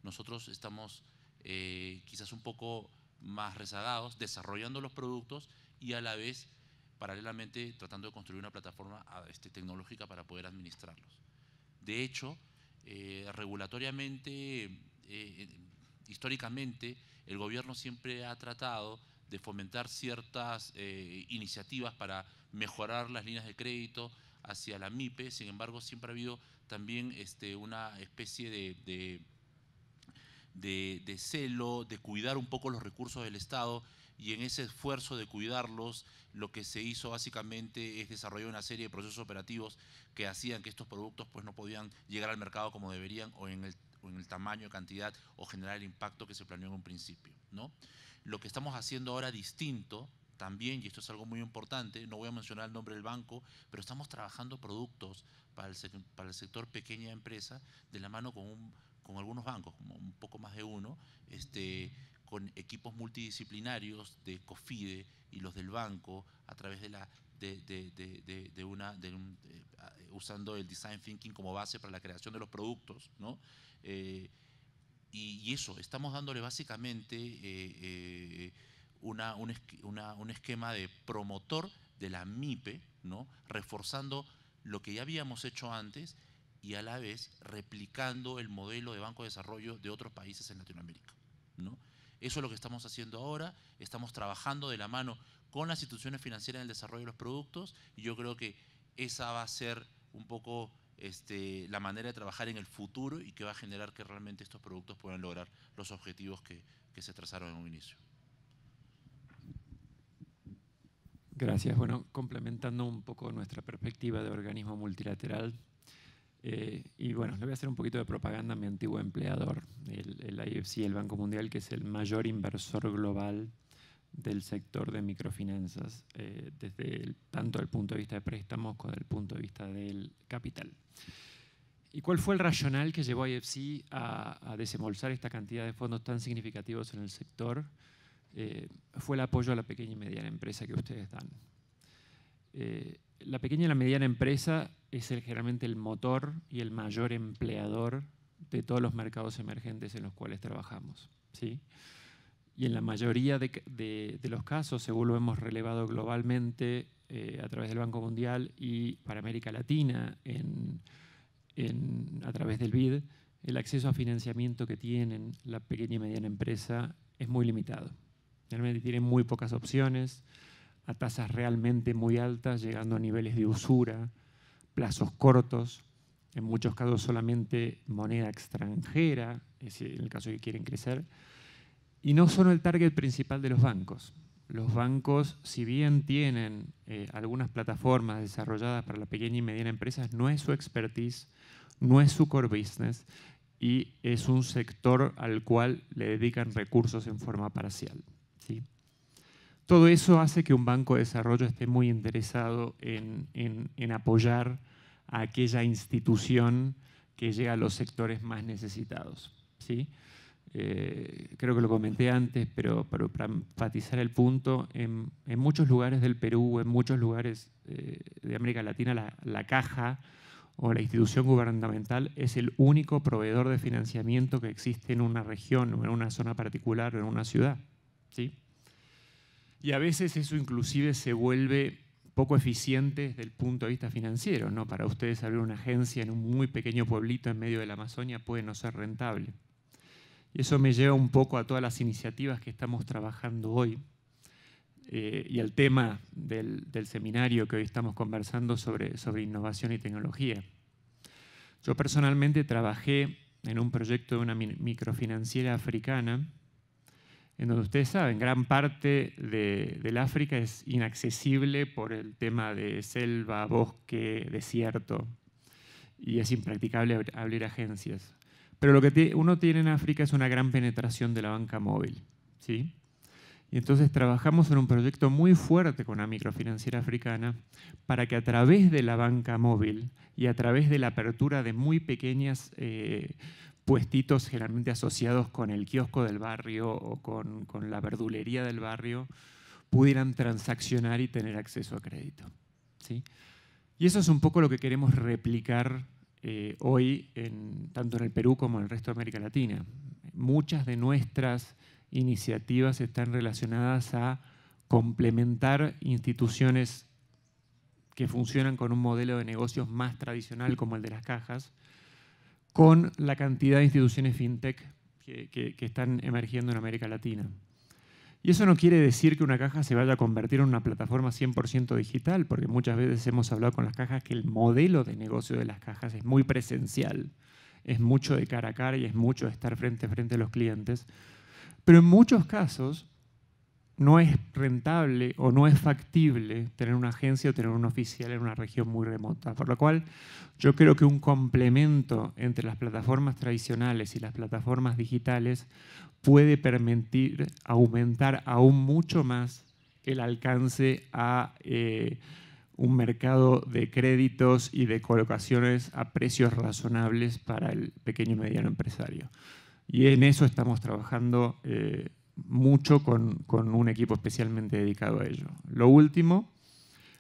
Nosotros estamos eh, quizás un poco más rezagados, desarrollando los productos y a la vez, paralelamente, tratando de construir una plataforma este, tecnológica para poder administrarlos. De hecho, eh, regulatoriamente, eh, históricamente, el gobierno siempre ha tratado de fomentar ciertas eh, iniciativas para mejorar las líneas de crédito hacia la MIPE, sin embargo siempre ha habido también este, una especie de celo, de cuidar un poco los recursos del Estado y en ese esfuerzo de cuidarlos, lo que se hizo básicamente es desarrollar una serie de procesos operativos que hacían que estos productos pues, no podían llegar al mercado como deberían o en el, en tamaño, cantidad o generar el impacto que se planeó en un principio. ¿no? Lo que estamos haciendo ahora distinto también, y esto es algo muy importante, no voy a mencionar el nombre del banco, pero estamos trabajando productos para el, sector pequeña empresa de la mano con, con algunos bancos, como un poco más de uno, este, con equipos multidisciplinarios de COFIDE y los del banco a través de la de, una eh, usando el design thinking como base para la creación de los productos, ¿no? Eh, y, eso, estamos dándole básicamente eh, un, una, un, esquema de promotor de la MIPE, ¿no? reforzando lo que ya habíamos hecho antes y a la vez replicando el modelo de banco de desarrollo de otros países en Latinoamérica. ¿no? Eso es lo que estamos haciendo ahora, estamos trabajando de la mano con las instituciones financieras en el desarrollo de los productos y yo creo que esa va a ser un poco este, la manera de trabajar en el futuro y que va a generar que realmente estos productos puedan lograr los objetivos que se trazaron en un inicio. Gracias. Bueno, complementando un poco nuestra perspectiva de organismo multilateral, eh, y bueno, le voy a hacer un poquito de propaganda a mi antiguo empleador, el, el IFC, el Banco Mundial, que es el mayor inversor global del sector de microfinanzas, eh, desde el, tanto el punto de vista de préstamos como el punto de vista del capital. ¿Y cuál fue el racional que llevó a IFC a, desembolsar esta cantidad de fondos tan significativos en el sector? Eh, fue el apoyo a la pequeña y mediana empresa que ustedes dan. Eh, la pequeña y la mediana empresa es generalmente el motor y el mayor empleador de todos los mercados emergentes en los cuales trabajamos. Y en la mayoría de, los casos, según lo hemos relevado globalmente eh, a través del Banco Mundial y para América Latina a través del BID, el acceso a financiamiento que tienen la pequeña y mediana empresa es muy limitado. Generalmente tienen muy pocas opciones tasas realmente muy altas, llegando a niveles de usura, plazos cortos, en muchos casos solamente moneda extranjera, es en el caso que quieren crecer, y no son el target principal de los bancos. Los bancos, si bien tienen eh, algunas plataformas desarrolladas para la pequeña y mediana empresa, no es su expertise, no es su core business y es un sector al cual le dedican recursos en forma parcial. ¿sí? Todo eso hace que un banco de desarrollo esté muy interesado en, apoyar a aquella institución que llega a los sectores más necesitados. ¿sí? Eh, creo que lo comenté antes, pero, para enfatizar el punto, en, muchos lugares del Perú, en muchos lugares eh, de América Latina, la, la, caja o la institución gubernamental es el único proveedor de financiamiento que existe en una región o en una zona particular o en una ciudad. ¿sí? Y a veces eso inclusive se vuelve poco eficiente desde el punto de vista financiero, ¿no? Para ustedes abrir una agencia en un muy pequeño pueblito en medio de la Amazonia puede no ser rentable. Y eso me lleva un poco a todas las iniciativas que estamos trabajando hoy eh, y al tema del, del, seminario que hoy estamos conversando sobre, sobre innovación y tecnología. Yo personalmente trabajé en un proyecto de una microfinanciera africana en donde ustedes saben, gran parte del África es inaccesible por el tema de selva, bosque, desierto, y es impracticable abrir agencias. Pero lo que uno tiene en África es una gran penetración de la banca móvil. ¿sí? Y entonces trabajamos en un proyecto muy fuerte con la microfinanciera africana para que a través de la banca móvil y a través de la apertura de muy pequeñas eh, puestitos generalmente asociados con el kiosco del barrio o con, la verdulería del barrio pudieran transaccionar y tener acceso a crédito. ¿sí? Y eso es un poco lo que queremos replicar eh, hoy, tanto en el Perú como en el resto de América Latina. Muchas de nuestras iniciativas están relacionadas a complementar instituciones que funcionan con un modelo de negocios más tradicional como el de las cajas, con la cantidad de instituciones fintech que, están emergiendo en América Latina. Y eso no quiere decir que una caja se vaya a convertir en una plataforma 100% digital, porque muchas veces hemos hablado con las cajas que el modelo de negocio de las cajas es muy presencial, es mucho de cara a cara y es mucho de estar frente a frente a los clientes. Pero en muchos casos, no es rentable o no es factible tener una agencia o tener un oficial en una región muy remota. Por lo cual, yo creo que un complemento entre las plataformas tradicionales y las plataformas digitales puede permitir aumentar aún mucho más el alcance a eh, un mercado de créditos y de colocaciones a precios razonables para el pequeño y mediano empresario. Y en eso estamos trabajando. Eh, mucho con, un equipo especialmente dedicado a ello. Lo último,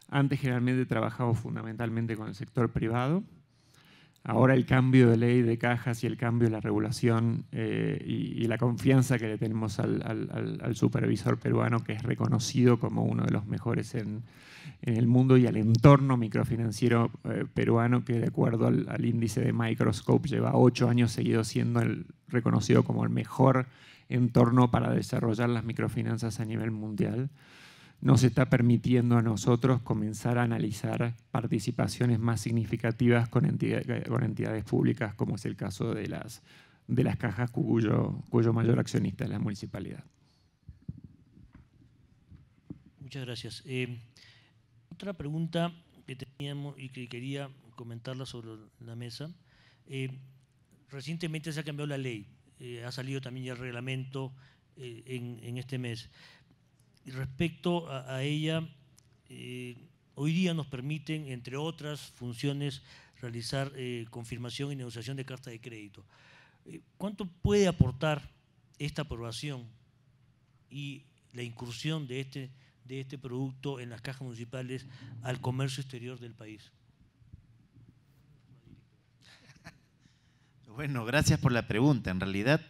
antes generalmente trabajaba fundamentalmente con el sector privado. Ahora el cambio de ley de cajas y el cambio de la regulación eh, y, la confianza que le tenemos al, supervisor peruano, que es reconocido como uno de los mejores en, el mundo y al entorno microfinanciero eh, peruano, que de acuerdo al, índice de Microscope lleva ocho años seguido siendo el, reconocido como el mejor en torno para desarrollar las microfinanzas a nivel mundial, nos está permitiendo a nosotros comenzar a analizar participaciones más significativas con, entidades, públicas, como es el caso de las, de las cajas cuyo, mayor accionista es la municipalidad. Muchas gracias. Eh, otra pregunta que teníamos y que quería comentarla sobre la mesa. Eh, recientemente se ha cambiado la ley eh, ha salido también ya el reglamento eh, en, este mes. Y respecto a, ella, eh, hoy día nos permiten, entre otras funciones, realizar confirmación y negociación de carta de crédito. ¿Cuánto puede aportar esta aprobación y la incursión de este, de este producto en las cajas municipales al comercio exterior del país? Bueno, gracias por la pregunta. En realidad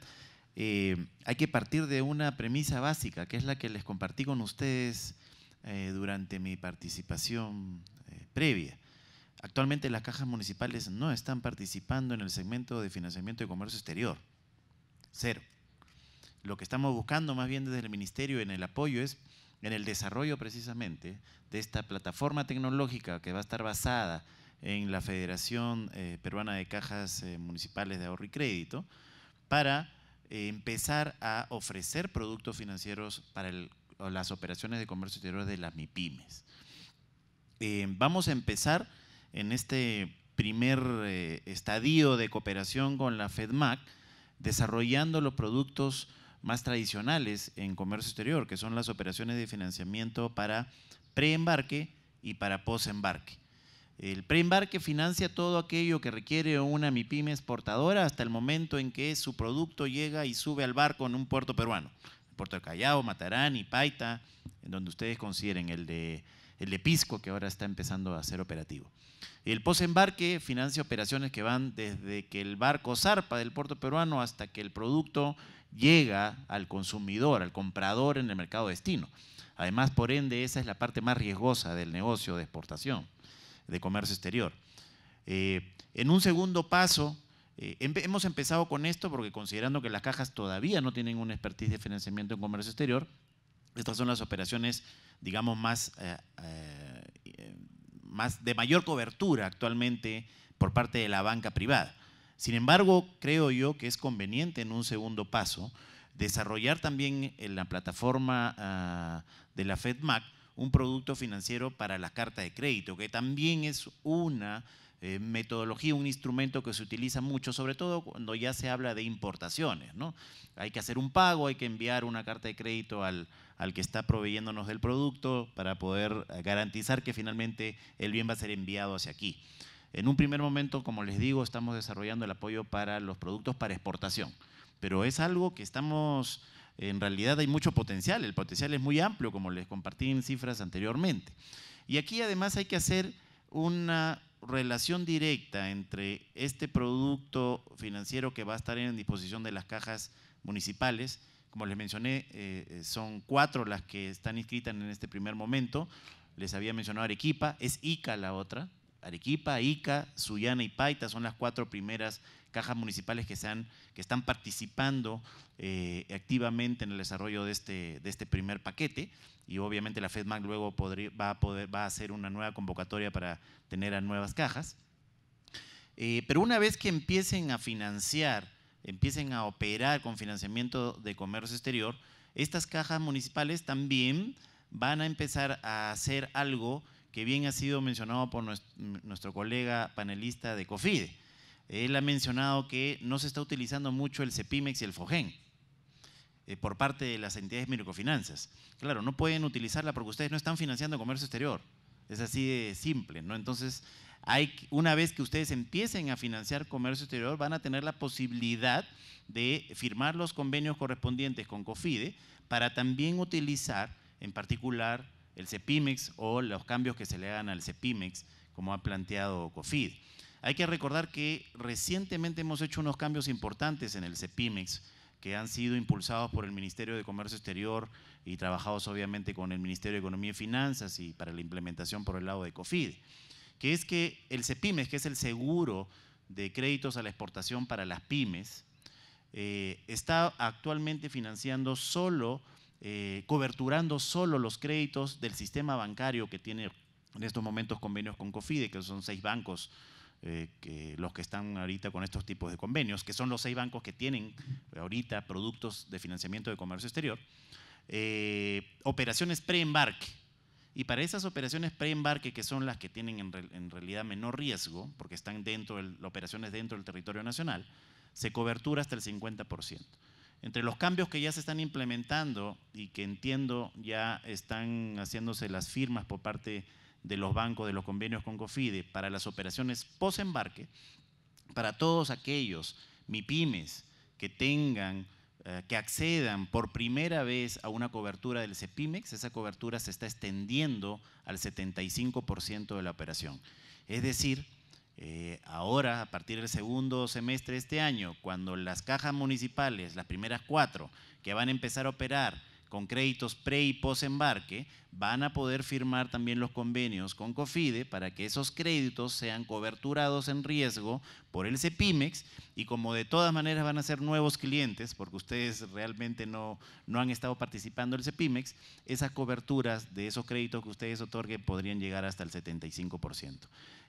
eh, hay que partir de una premisa básica, que es la que les compartí con ustedes eh, durante mi participación eh, previa. Actualmente las cajas municipales no están participando en el segmento de financiamiento de comercio exterior. Cero. Lo que estamos buscando más bien desde el Ministerio en el apoyo es en el desarrollo precisamente de esta plataforma tecnológica que va a estar basada en la Federación eh, Peruana de Cajas eh, Municipales de Ahorro y Crédito para eh, empezar a ofrecer productos financieros para las operaciones de comercio exterior de las MIPIMES. vamos a empezar en este primer estadio de cooperación con la FEDMAC desarrollando los productos más tradicionales en comercio exterior, que son las operaciones de financiamiento para preembarque y para posembarque. El preembarque financia todo aquello que requiere una MIPYME exportadora hasta el momento en que su producto llega y sube al barco en un puerto peruano. puerto de Callao, Matarán, Paita, en donde ustedes consideren el de, el de Pisco, que ahora está empezando a ser operativo. El posembarque financia operaciones que van desde que el barco zarpa del puerto peruano hasta que el producto llega al consumidor, al comprador en el mercado destino. Además, por ende, esa es la parte más riesgosa del negocio de exportación de comercio exterior. Eh, en un segundo paso, eh, hemos empezado con esto porque considerando que las cajas todavía no tienen una expertise de financiamiento en comercio exterior, estas son las operaciones, digamos, más, eh, más de mayor cobertura actualmente por parte de la banca privada. Sin embargo, creo yo que es conveniente en un segundo paso desarrollar también en la plataforma ah, de la FedMac un producto financiero para la carta de crédito, que también es una eh, metodología, un instrumento que se utiliza mucho, sobre todo cuando ya se habla de importaciones. ¿no? Hay que hacer un pago, hay que enviar una carta de crédito al, al que está proveyéndonos del producto para poder garantizar que finalmente el bien va a ser enviado hacia aquí. En un primer momento, como les digo, estamos desarrollando el apoyo para los productos para exportación, pero es algo que estamos en realidad hay mucho potencial, el potencial es muy amplio, como les compartí en cifras anteriormente. Y aquí además hay que hacer una relación directa entre este producto financiero que va a estar en disposición de las cajas municipales, como les mencioné, eh, eh, son cuatro las que están inscritas en este primer momento, les había mencionado Arequipa, es ICA la otra, Arequipa, ICA, Sullana y Paita son las cuatro primeras cajas municipales que, están participando eh, activamente en el desarrollo este, de este, primer paquete y obviamente la FedMac luego podría, va, a hacer una nueva convocatoria para tener a nuevas cajas. Eh, pero una vez que empiecen a financiar, empiecen a operar con financiamiento de comercio exterior, estas cajas municipales también van a empezar a hacer algo que bien ha sido mencionado por nuestro colega panelista de COFIDE, él ha mencionado que no se está utilizando mucho el CEPIMEX y el FOGEN eh, por parte de las entidades microfinanzas. Claro, no pueden utilizarla porque ustedes no están financiando comercio exterior. Es así de simple, ¿no? Entonces, hay, una vez que ustedes empiecen a financiar comercio exterior, van a tener la posibilidad de firmar los convenios correspondientes con COFIDE para también utilizar, en particular, el CEPIMEX o los cambios que se le hagan al CEPIMEX, como ha planteado COFIDE. Hay que recordar que recientemente hemos hecho unos cambios importantes en el CEPIMEX que han sido impulsados por el Ministerio de Comercio Exterior y trabajados obviamente con el Ministerio de Economía y Finanzas y para la implementación por el lado de COFID, que es que el CEPIMEX, que es el seguro de créditos a la exportación para las pymes, eh, está actualmente financiando solo, eh, coberturando solo los créditos del sistema bancario que tiene en estos momentos convenios con COFIDE, que son seis bancos eh, que los que están ahorita con estos tipos de convenios, que son los seis bancos que tienen ahorita productos de financiamiento de comercio exterior, eh, operaciones preembarque. Y para esas operaciones preembarque, que son las que tienen en, realidad menor riesgo, porque están dentro, de operaciones dentro del territorio nacional, se cobertura hasta el 50%. Entre los cambios que ya se están implementando y que entiendo ya están haciéndose las firmas por parte de los bancos, de los convenios con COFIDE, para las operaciones post-embarque, para todos aquellos MIPIMES que tengan, eh, que accedan por primera vez a una cobertura del CEPIMEX, esa cobertura se está extendiendo al 75% de la operación. Es decir, eh, ahora, a partir del segundo semestre de este año, cuando las cajas municipales, las primeras cuatro, que van a empezar a operar con créditos pre y post embarque, van a poder firmar también los convenios con COFIDE para que esos créditos sean coberturados en riesgo por el CEPIMEX y como de todas maneras van a ser nuevos clientes, porque ustedes realmente no, no han estado participando del CEPIMEX, esas coberturas de esos créditos que ustedes otorguen podrían llegar hasta el 75%.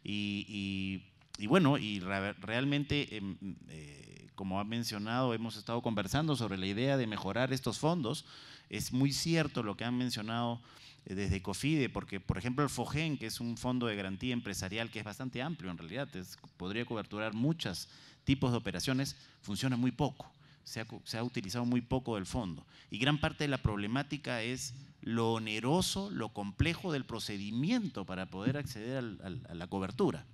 y y bueno, y realmente, em, mm, eh, como ha mencionado, hemos estado conversando sobre la idea de mejorar estos fondos. Es muy cierto lo que han mencionado eh, desde COFIDE, porque por ejemplo el FOGEN, que es un fondo de garantía empresarial que es bastante amplio en realidad, podría coberturar muchos tipos de operaciones, funciona muy poco, se ha, utilizado muy poco del fondo. Y gran parte de la problemática es lo oneroso, lo complejo del procedimiento para poder acceder a la cobertura.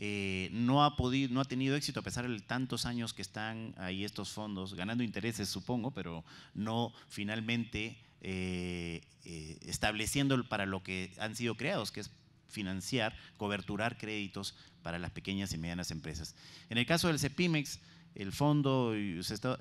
Eh, no, ha podido, no ha tenido éxito a pesar de tantos años que están ahí estos fondos, ganando intereses supongo, pero no finalmente eh, eh, estableciendo para lo que han sido creados, que es financiar, coberturar créditos para las pequeñas y medianas empresas. En el caso del CEPIMEX, el fondo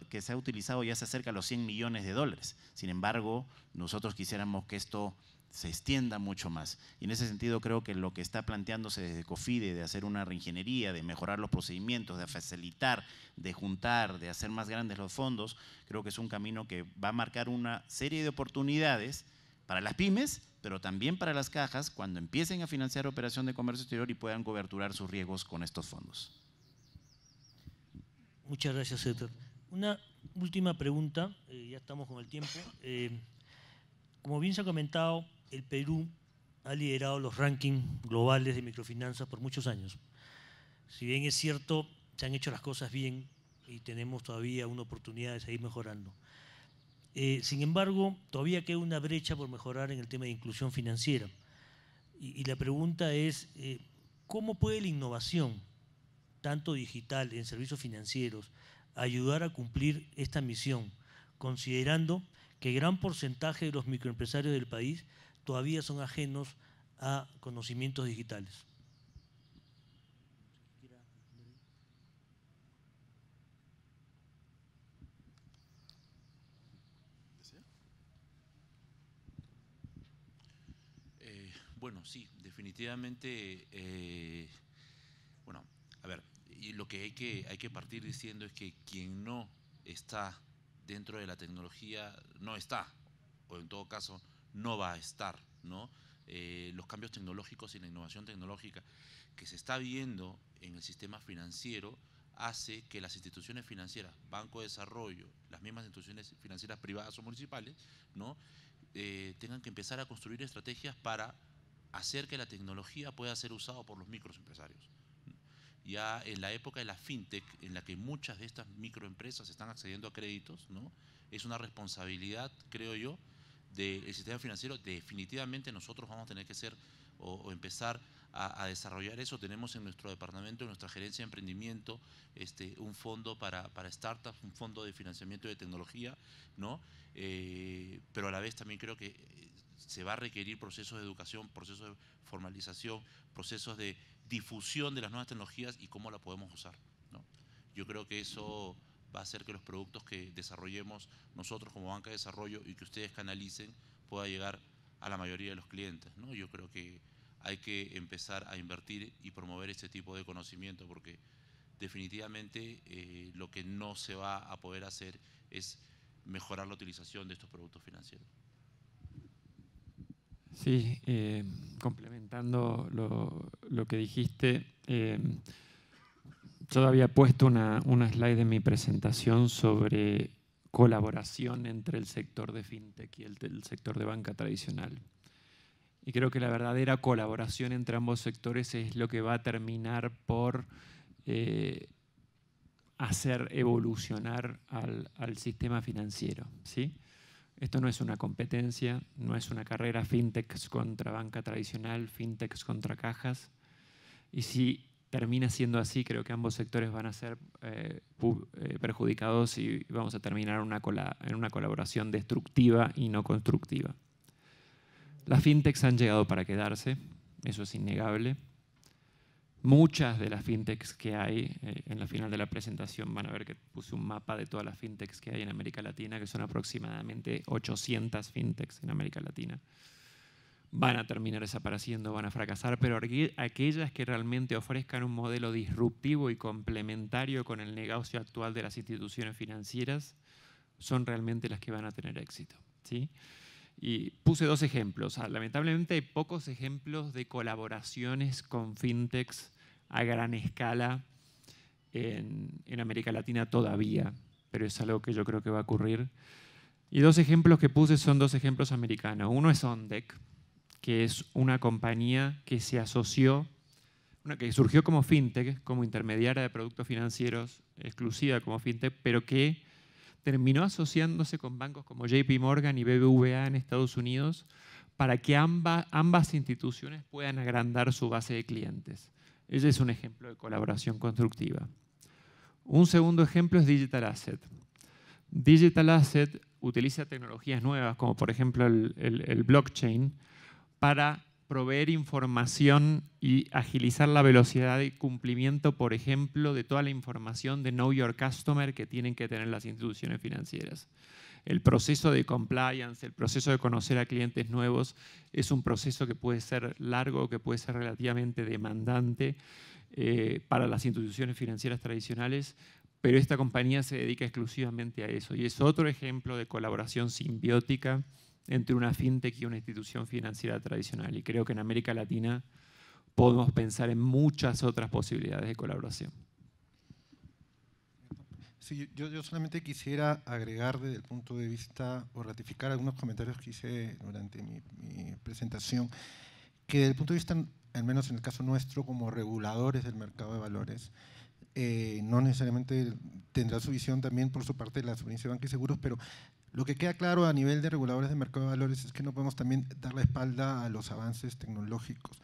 que se ha utilizado ya se acerca a los 100 millones de dólares. Sin embargo, nosotros quisiéramos que esto se extienda mucho más. Y en ese sentido creo que lo que está planteándose desde COFIDE de hacer una reingeniería, de mejorar los procedimientos, de facilitar, de juntar, de hacer más grandes los fondos, creo que es un camino que va a marcar una serie de oportunidades para las pymes, pero también para las cajas cuando empiecen a financiar operación de comercio exterior y puedan coberturar sus riesgos con estos fondos. Muchas gracias, Héctor. Una última pregunta, eh, ya estamos con el tiempo. Eh, como bien se ha comentado, el Perú ha liderado los rankings globales de microfinanzas por muchos años. Si bien es cierto, se han hecho las cosas bien y tenemos todavía una oportunidad de seguir mejorando. Eh, sin embargo, todavía queda una brecha por mejorar en el tema de inclusión financiera. Y, la pregunta es, eh, ¿cómo puede la innovación, tanto digital en servicios financieros, ayudar a cumplir esta misión, considerando que gran porcentaje de los microempresarios del país todavía son ajenos a conocimientos digitales. Eh, bueno, sí, definitivamente, eh, bueno, a ver, y lo que hay, que hay que partir diciendo es que quien no está dentro de la tecnología no está, o en todo caso no va a estar, ¿no? Eh, los cambios tecnológicos y la innovación tecnológica que se está viendo en el sistema financiero hace que las instituciones financieras, Banco de Desarrollo, las mismas instituciones financieras privadas o municipales, ¿no? Eh, tengan que empezar a construir estrategias para hacer que la tecnología pueda ser usada por los microempresarios. Ya en la época de la fintech, en la que muchas de estas microempresas están accediendo a créditos, ¿no? es una responsabilidad, creo yo, del sistema financiero, definitivamente nosotros vamos a tener que ser o, empezar a, desarrollar eso. Tenemos en nuestro departamento, en nuestra gerencia de emprendimiento, este, un fondo para, startups, un fondo de financiamiento de tecnología, ¿no? Eh, pero a la vez también creo que eh, se va a requerir procesos de educación, procesos de formalización, procesos de difusión de las nuevas tecnologías y cómo la podemos usar. Yo creo que eso va a hacer que los productos que desarrollemos nosotros como banca de desarrollo y que ustedes canalicen pueda llegar a la mayoría de los clientes. ¿no? Yo creo que hay que empezar a invertir y promover este tipo de conocimiento porque definitivamente eh, lo que no se va a poder hacer es mejorar la utilización de estos productos financieros. Sí, eh, complementando lo, que dijiste, eh, yo había puesto una, una slide en mi presentación sobre colaboración entre el sector de fintech y el, sector de banca tradicional. Y creo que la verdadera colaboración entre ambos sectores es lo que va a terminar por eh, hacer evolucionar al, al, sistema financiero. ¿sí? Esto no es una competencia, no es una carrera FinTech contra banca tradicional, FinTech contra cajas. Y si termina siendo así, creo que ambos sectores van a ser eh, eh, perjudicados y vamos a terminar en una colaboración destructiva y no constructiva. Las fintechs han llegado para quedarse, eso es innegable. Muchas de las fintechs que hay, eh, en la final de la presentación van a ver que puse un mapa de todas las fintechs que hay en América Latina, que son aproximadamente 800 fintechs en América Latina van a terminar desapareciendo, van a fracasar, pero aquellas que realmente ofrezcan un modelo disruptivo y complementario con el negocio actual de las instituciones financieras son realmente las que van a tener éxito. ¿sí? Y puse dos ejemplos. Ah, lamentablemente hay pocos ejemplos de colaboraciones con fintechs a gran escala en, en América Latina todavía, pero es algo que yo creo que va a ocurrir. Y dos ejemplos que puse son dos ejemplos americanos. Uno es ONDEC, que es una compañía que se asoció, que surgió como fintech, como intermediaria de productos financieros, exclusiva como fintech, pero que terminó asociándose con bancos como JP Morgan y BBVA en Estados Unidos para que ambas, instituciones puedan agrandar su base de clientes. Ella es un ejemplo de colaboración constructiva. Un segundo ejemplo es Digital Asset. Digital Asset utiliza tecnologías nuevas, como por ejemplo el blockchain, para proveer información y agilizar la velocidad de cumplimiento, por ejemplo, de toda la información de Know Your Customer que tienen que tener las instituciones financieras. El proceso de compliance, el proceso de conocer a clientes nuevos, es un proceso que puede ser largo, que puede ser relativamente demandante eh, para las instituciones financieras tradicionales, pero esta compañía se dedica exclusivamente a eso y es otro ejemplo de colaboración simbiótica entre una fintech y una institución financiera tradicional. Y creo que en América Latina podemos pensar en muchas otras posibilidades de colaboración. Sí, yo, solamente quisiera agregar desde el punto de vista o ratificar algunos comentarios que hice durante mi, presentación, que desde el punto de vista, al menos en el caso nuestro, como reguladores del mercado de valores, eh, no necesariamente tendrá su visión también por su parte de la Superintendencia de Banca y Seguros, pero lo que queda claro a nivel de reguladores de mercado de valores es que no podemos también dar la espalda a los avances tecnológicos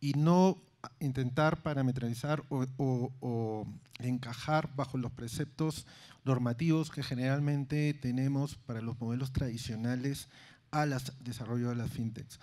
y no intentar parametralizar o, encajar bajo los preceptos normativos que generalmente tenemos para los modelos tradicionales a al desarrollo de las fintechs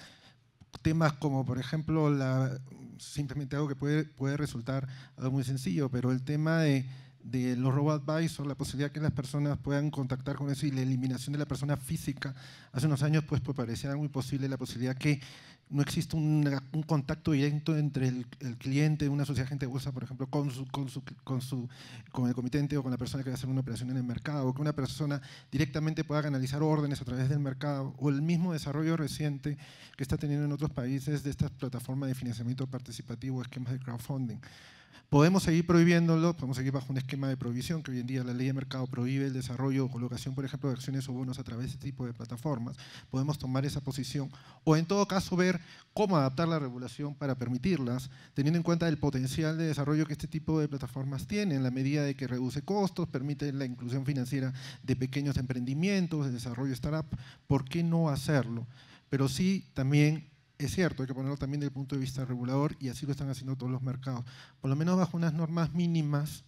temas como, por ejemplo, la, simplemente algo que puede, puede resultar algo muy sencillo, pero el tema de de los robot advisors, la posibilidad que las personas puedan contactar con eso y la eliminación de la persona física. Hace unos años pues, pues parecía muy posible la posibilidad que no existe un, contacto directo entre el, cliente cliente una sociedad gente de bolsa, por ejemplo, con su, su, con, su, con el comitente o con la persona que va a hacer una operación en el mercado, o que una persona directamente pueda canalizar órdenes a través del mercado, o el mismo desarrollo reciente que está teniendo en otros países de estas plataformas de financiamiento participativo, esquemas de crowdfunding. Podemos seguir prohibiéndolo, podemos seguir bajo un esquema de prohibición, que hoy en día la ley de mercado prohíbe el desarrollo o colocación, por ejemplo, de acciones o bonos a través de este tipo de plataformas. Podemos tomar esa posición o en todo caso ver cómo adaptar la regulación para permitirlas, teniendo en cuenta el potencial de desarrollo que este tipo de plataformas tiene en la medida de que reduce costos, permite la inclusión financiera de pequeños emprendimientos, de desarrollo startup. ¿Por qué no hacerlo? Pero sí también es cierto, hay que ponerlo también desde el punto de vista regulador y así lo están haciendo todos los mercados. Por lo menos bajo unas normas mínimas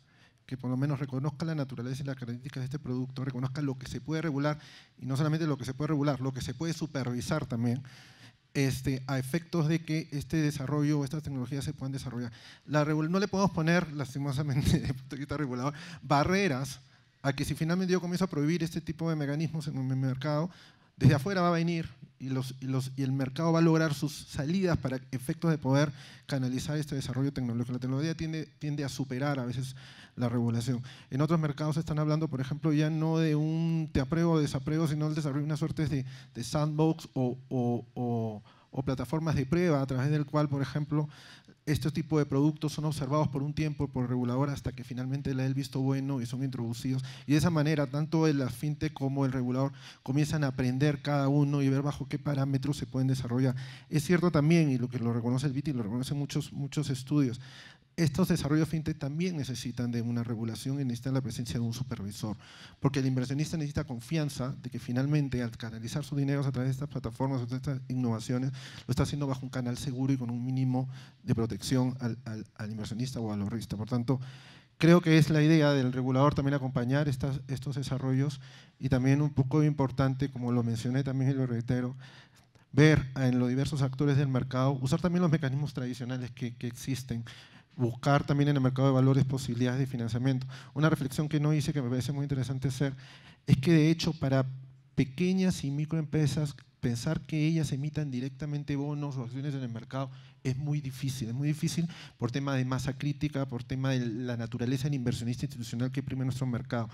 que por lo menos reconozcan la naturaleza y las características de este producto, reconozcan lo que se puede regular y no solamente lo que se puede regular, lo que se puede supervisar también. Este, a efectos de que este desarrollo o estas tecnologías se puedan desarrollar. La, no le podemos poner, lastimosamente, el punto de vista regulador, barreras a que si finalmente yo comienzo a prohibir este tipo de mecanismos en el mercado, desde afuera va a venir y, el mercado va a lograr sus salidas para efectos de poder canalizar este desarrollo tecnológico. La tecnología tiende, tiende a superar a veces la regulación. En otros mercados están hablando, por ejemplo, ya no de un te apruebo o sino el desarrollo de una suerte de, sandbox o plataformas de prueba a través del cual, por ejemplo, estos tipo de productos son observados por un tiempo por el regulador hasta que finalmente le da el visto bueno y son introducidos. Y de esa manera, tanto el fintech como el regulador comienzan a aprender cada uno y ver bajo qué parámetros se pueden desarrollar. Es cierto también, y lo que lo reconoce el BIT y lo reconocen muchos, muchos estudios, estos desarrollos fintech también necesitan de una regulación y necesitan la presencia de un supervisor, porque el inversionista necesita confianza de que finalmente al canalizar sus dineros a través de estas plataformas, a través de estas innovaciones, lo está haciendo bajo un canal seguro y con un mínimo de protección al, inversionista o al ahorrista. Por tanto, creo que es la idea del regulador también acompañar estos desarrollos y también un poco importante, como lo mencioné también y lo reitero, ver en los diversos actores del mercado, usar también los mecanismos tradicionales que existen buscar también en el mercado de valores posibilidades de financiamiento. Una reflexión que no hice, que me parece muy interesante hacer, es que de hecho para pequeñas y microempresas pensar que ellas emitan directamente bonos o acciones en el mercado es muy difícil, es muy difícil por tema de masa crítica, por tema de la naturaleza del inversionista institucional que prime nuestro mercado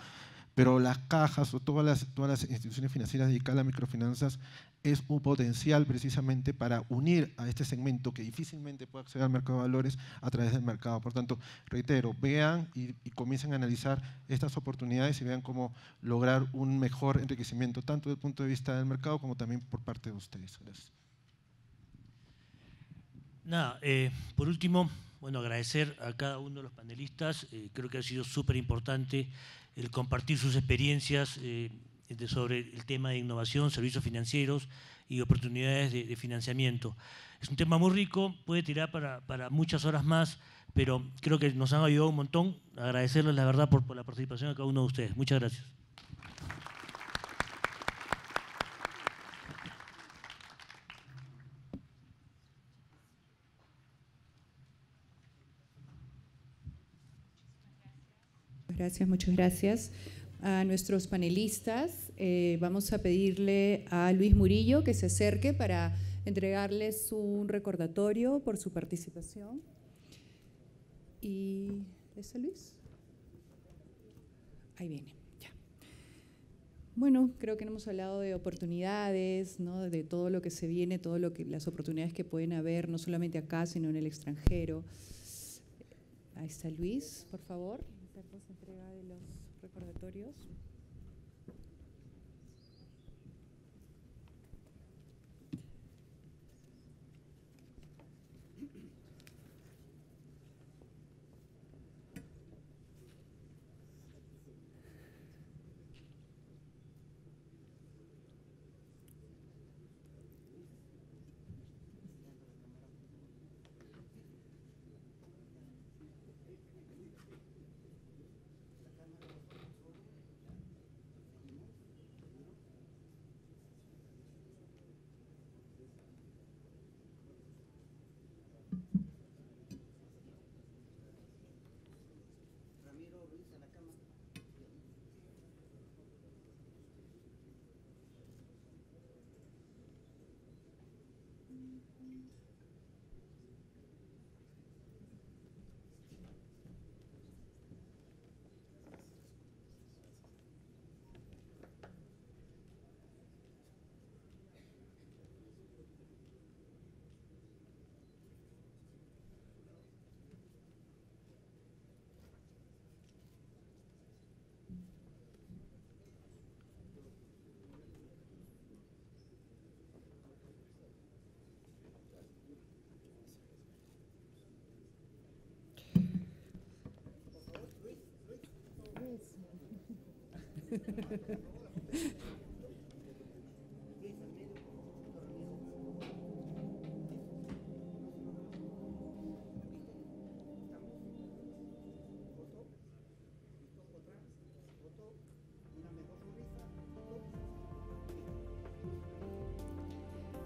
pero las cajas o todas las, todas las instituciones financieras dedicadas a microfinanzas es un potencial precisamente para unir a este segmento que difícilmente puede acceder al mercado de valores a través del mercado. Por tanto, reitero, vean y, comiencen a analizar estas oportunidades y vean cómo lograr un mejor enriquecimiento, tanto desde el punto de vista del mercado como también por parte de ustedes. Nada, eh, por último, bueno, agradecer a cada uno de los panelistas. Eh, creo que ha sido súper importante el compartir sus experiencias eh, sobre el tema de innovación, servicios financieros y oportunidades de, financiamiento. Es un tema muy rico, puede tirar para, muchas horas más, pero creo que nos han ayudado un montón. Agradecerles la verdad por, por la participación de cada uno de ustedes. Muchas gracias. Gracias, muchas gracias a nuestros panelistas. Eh, vamos a pedirle a Luis Murillo que se acerque para entregarles un recordatorio por su participación. ¿Y Luis? Ahí viene, Bueno, creo que hemos hablado de oportunidades, de todo lo que se viene, todo lo que las oportunidades que pueden haber, no solamente acá, sino en el extranjero. Ahí está Luis, por favor la entrega de los recordatorios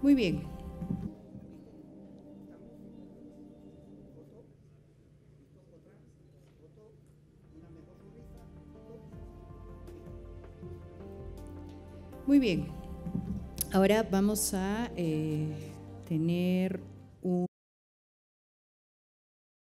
Muy bien. bien, ahora vamos a eh, tener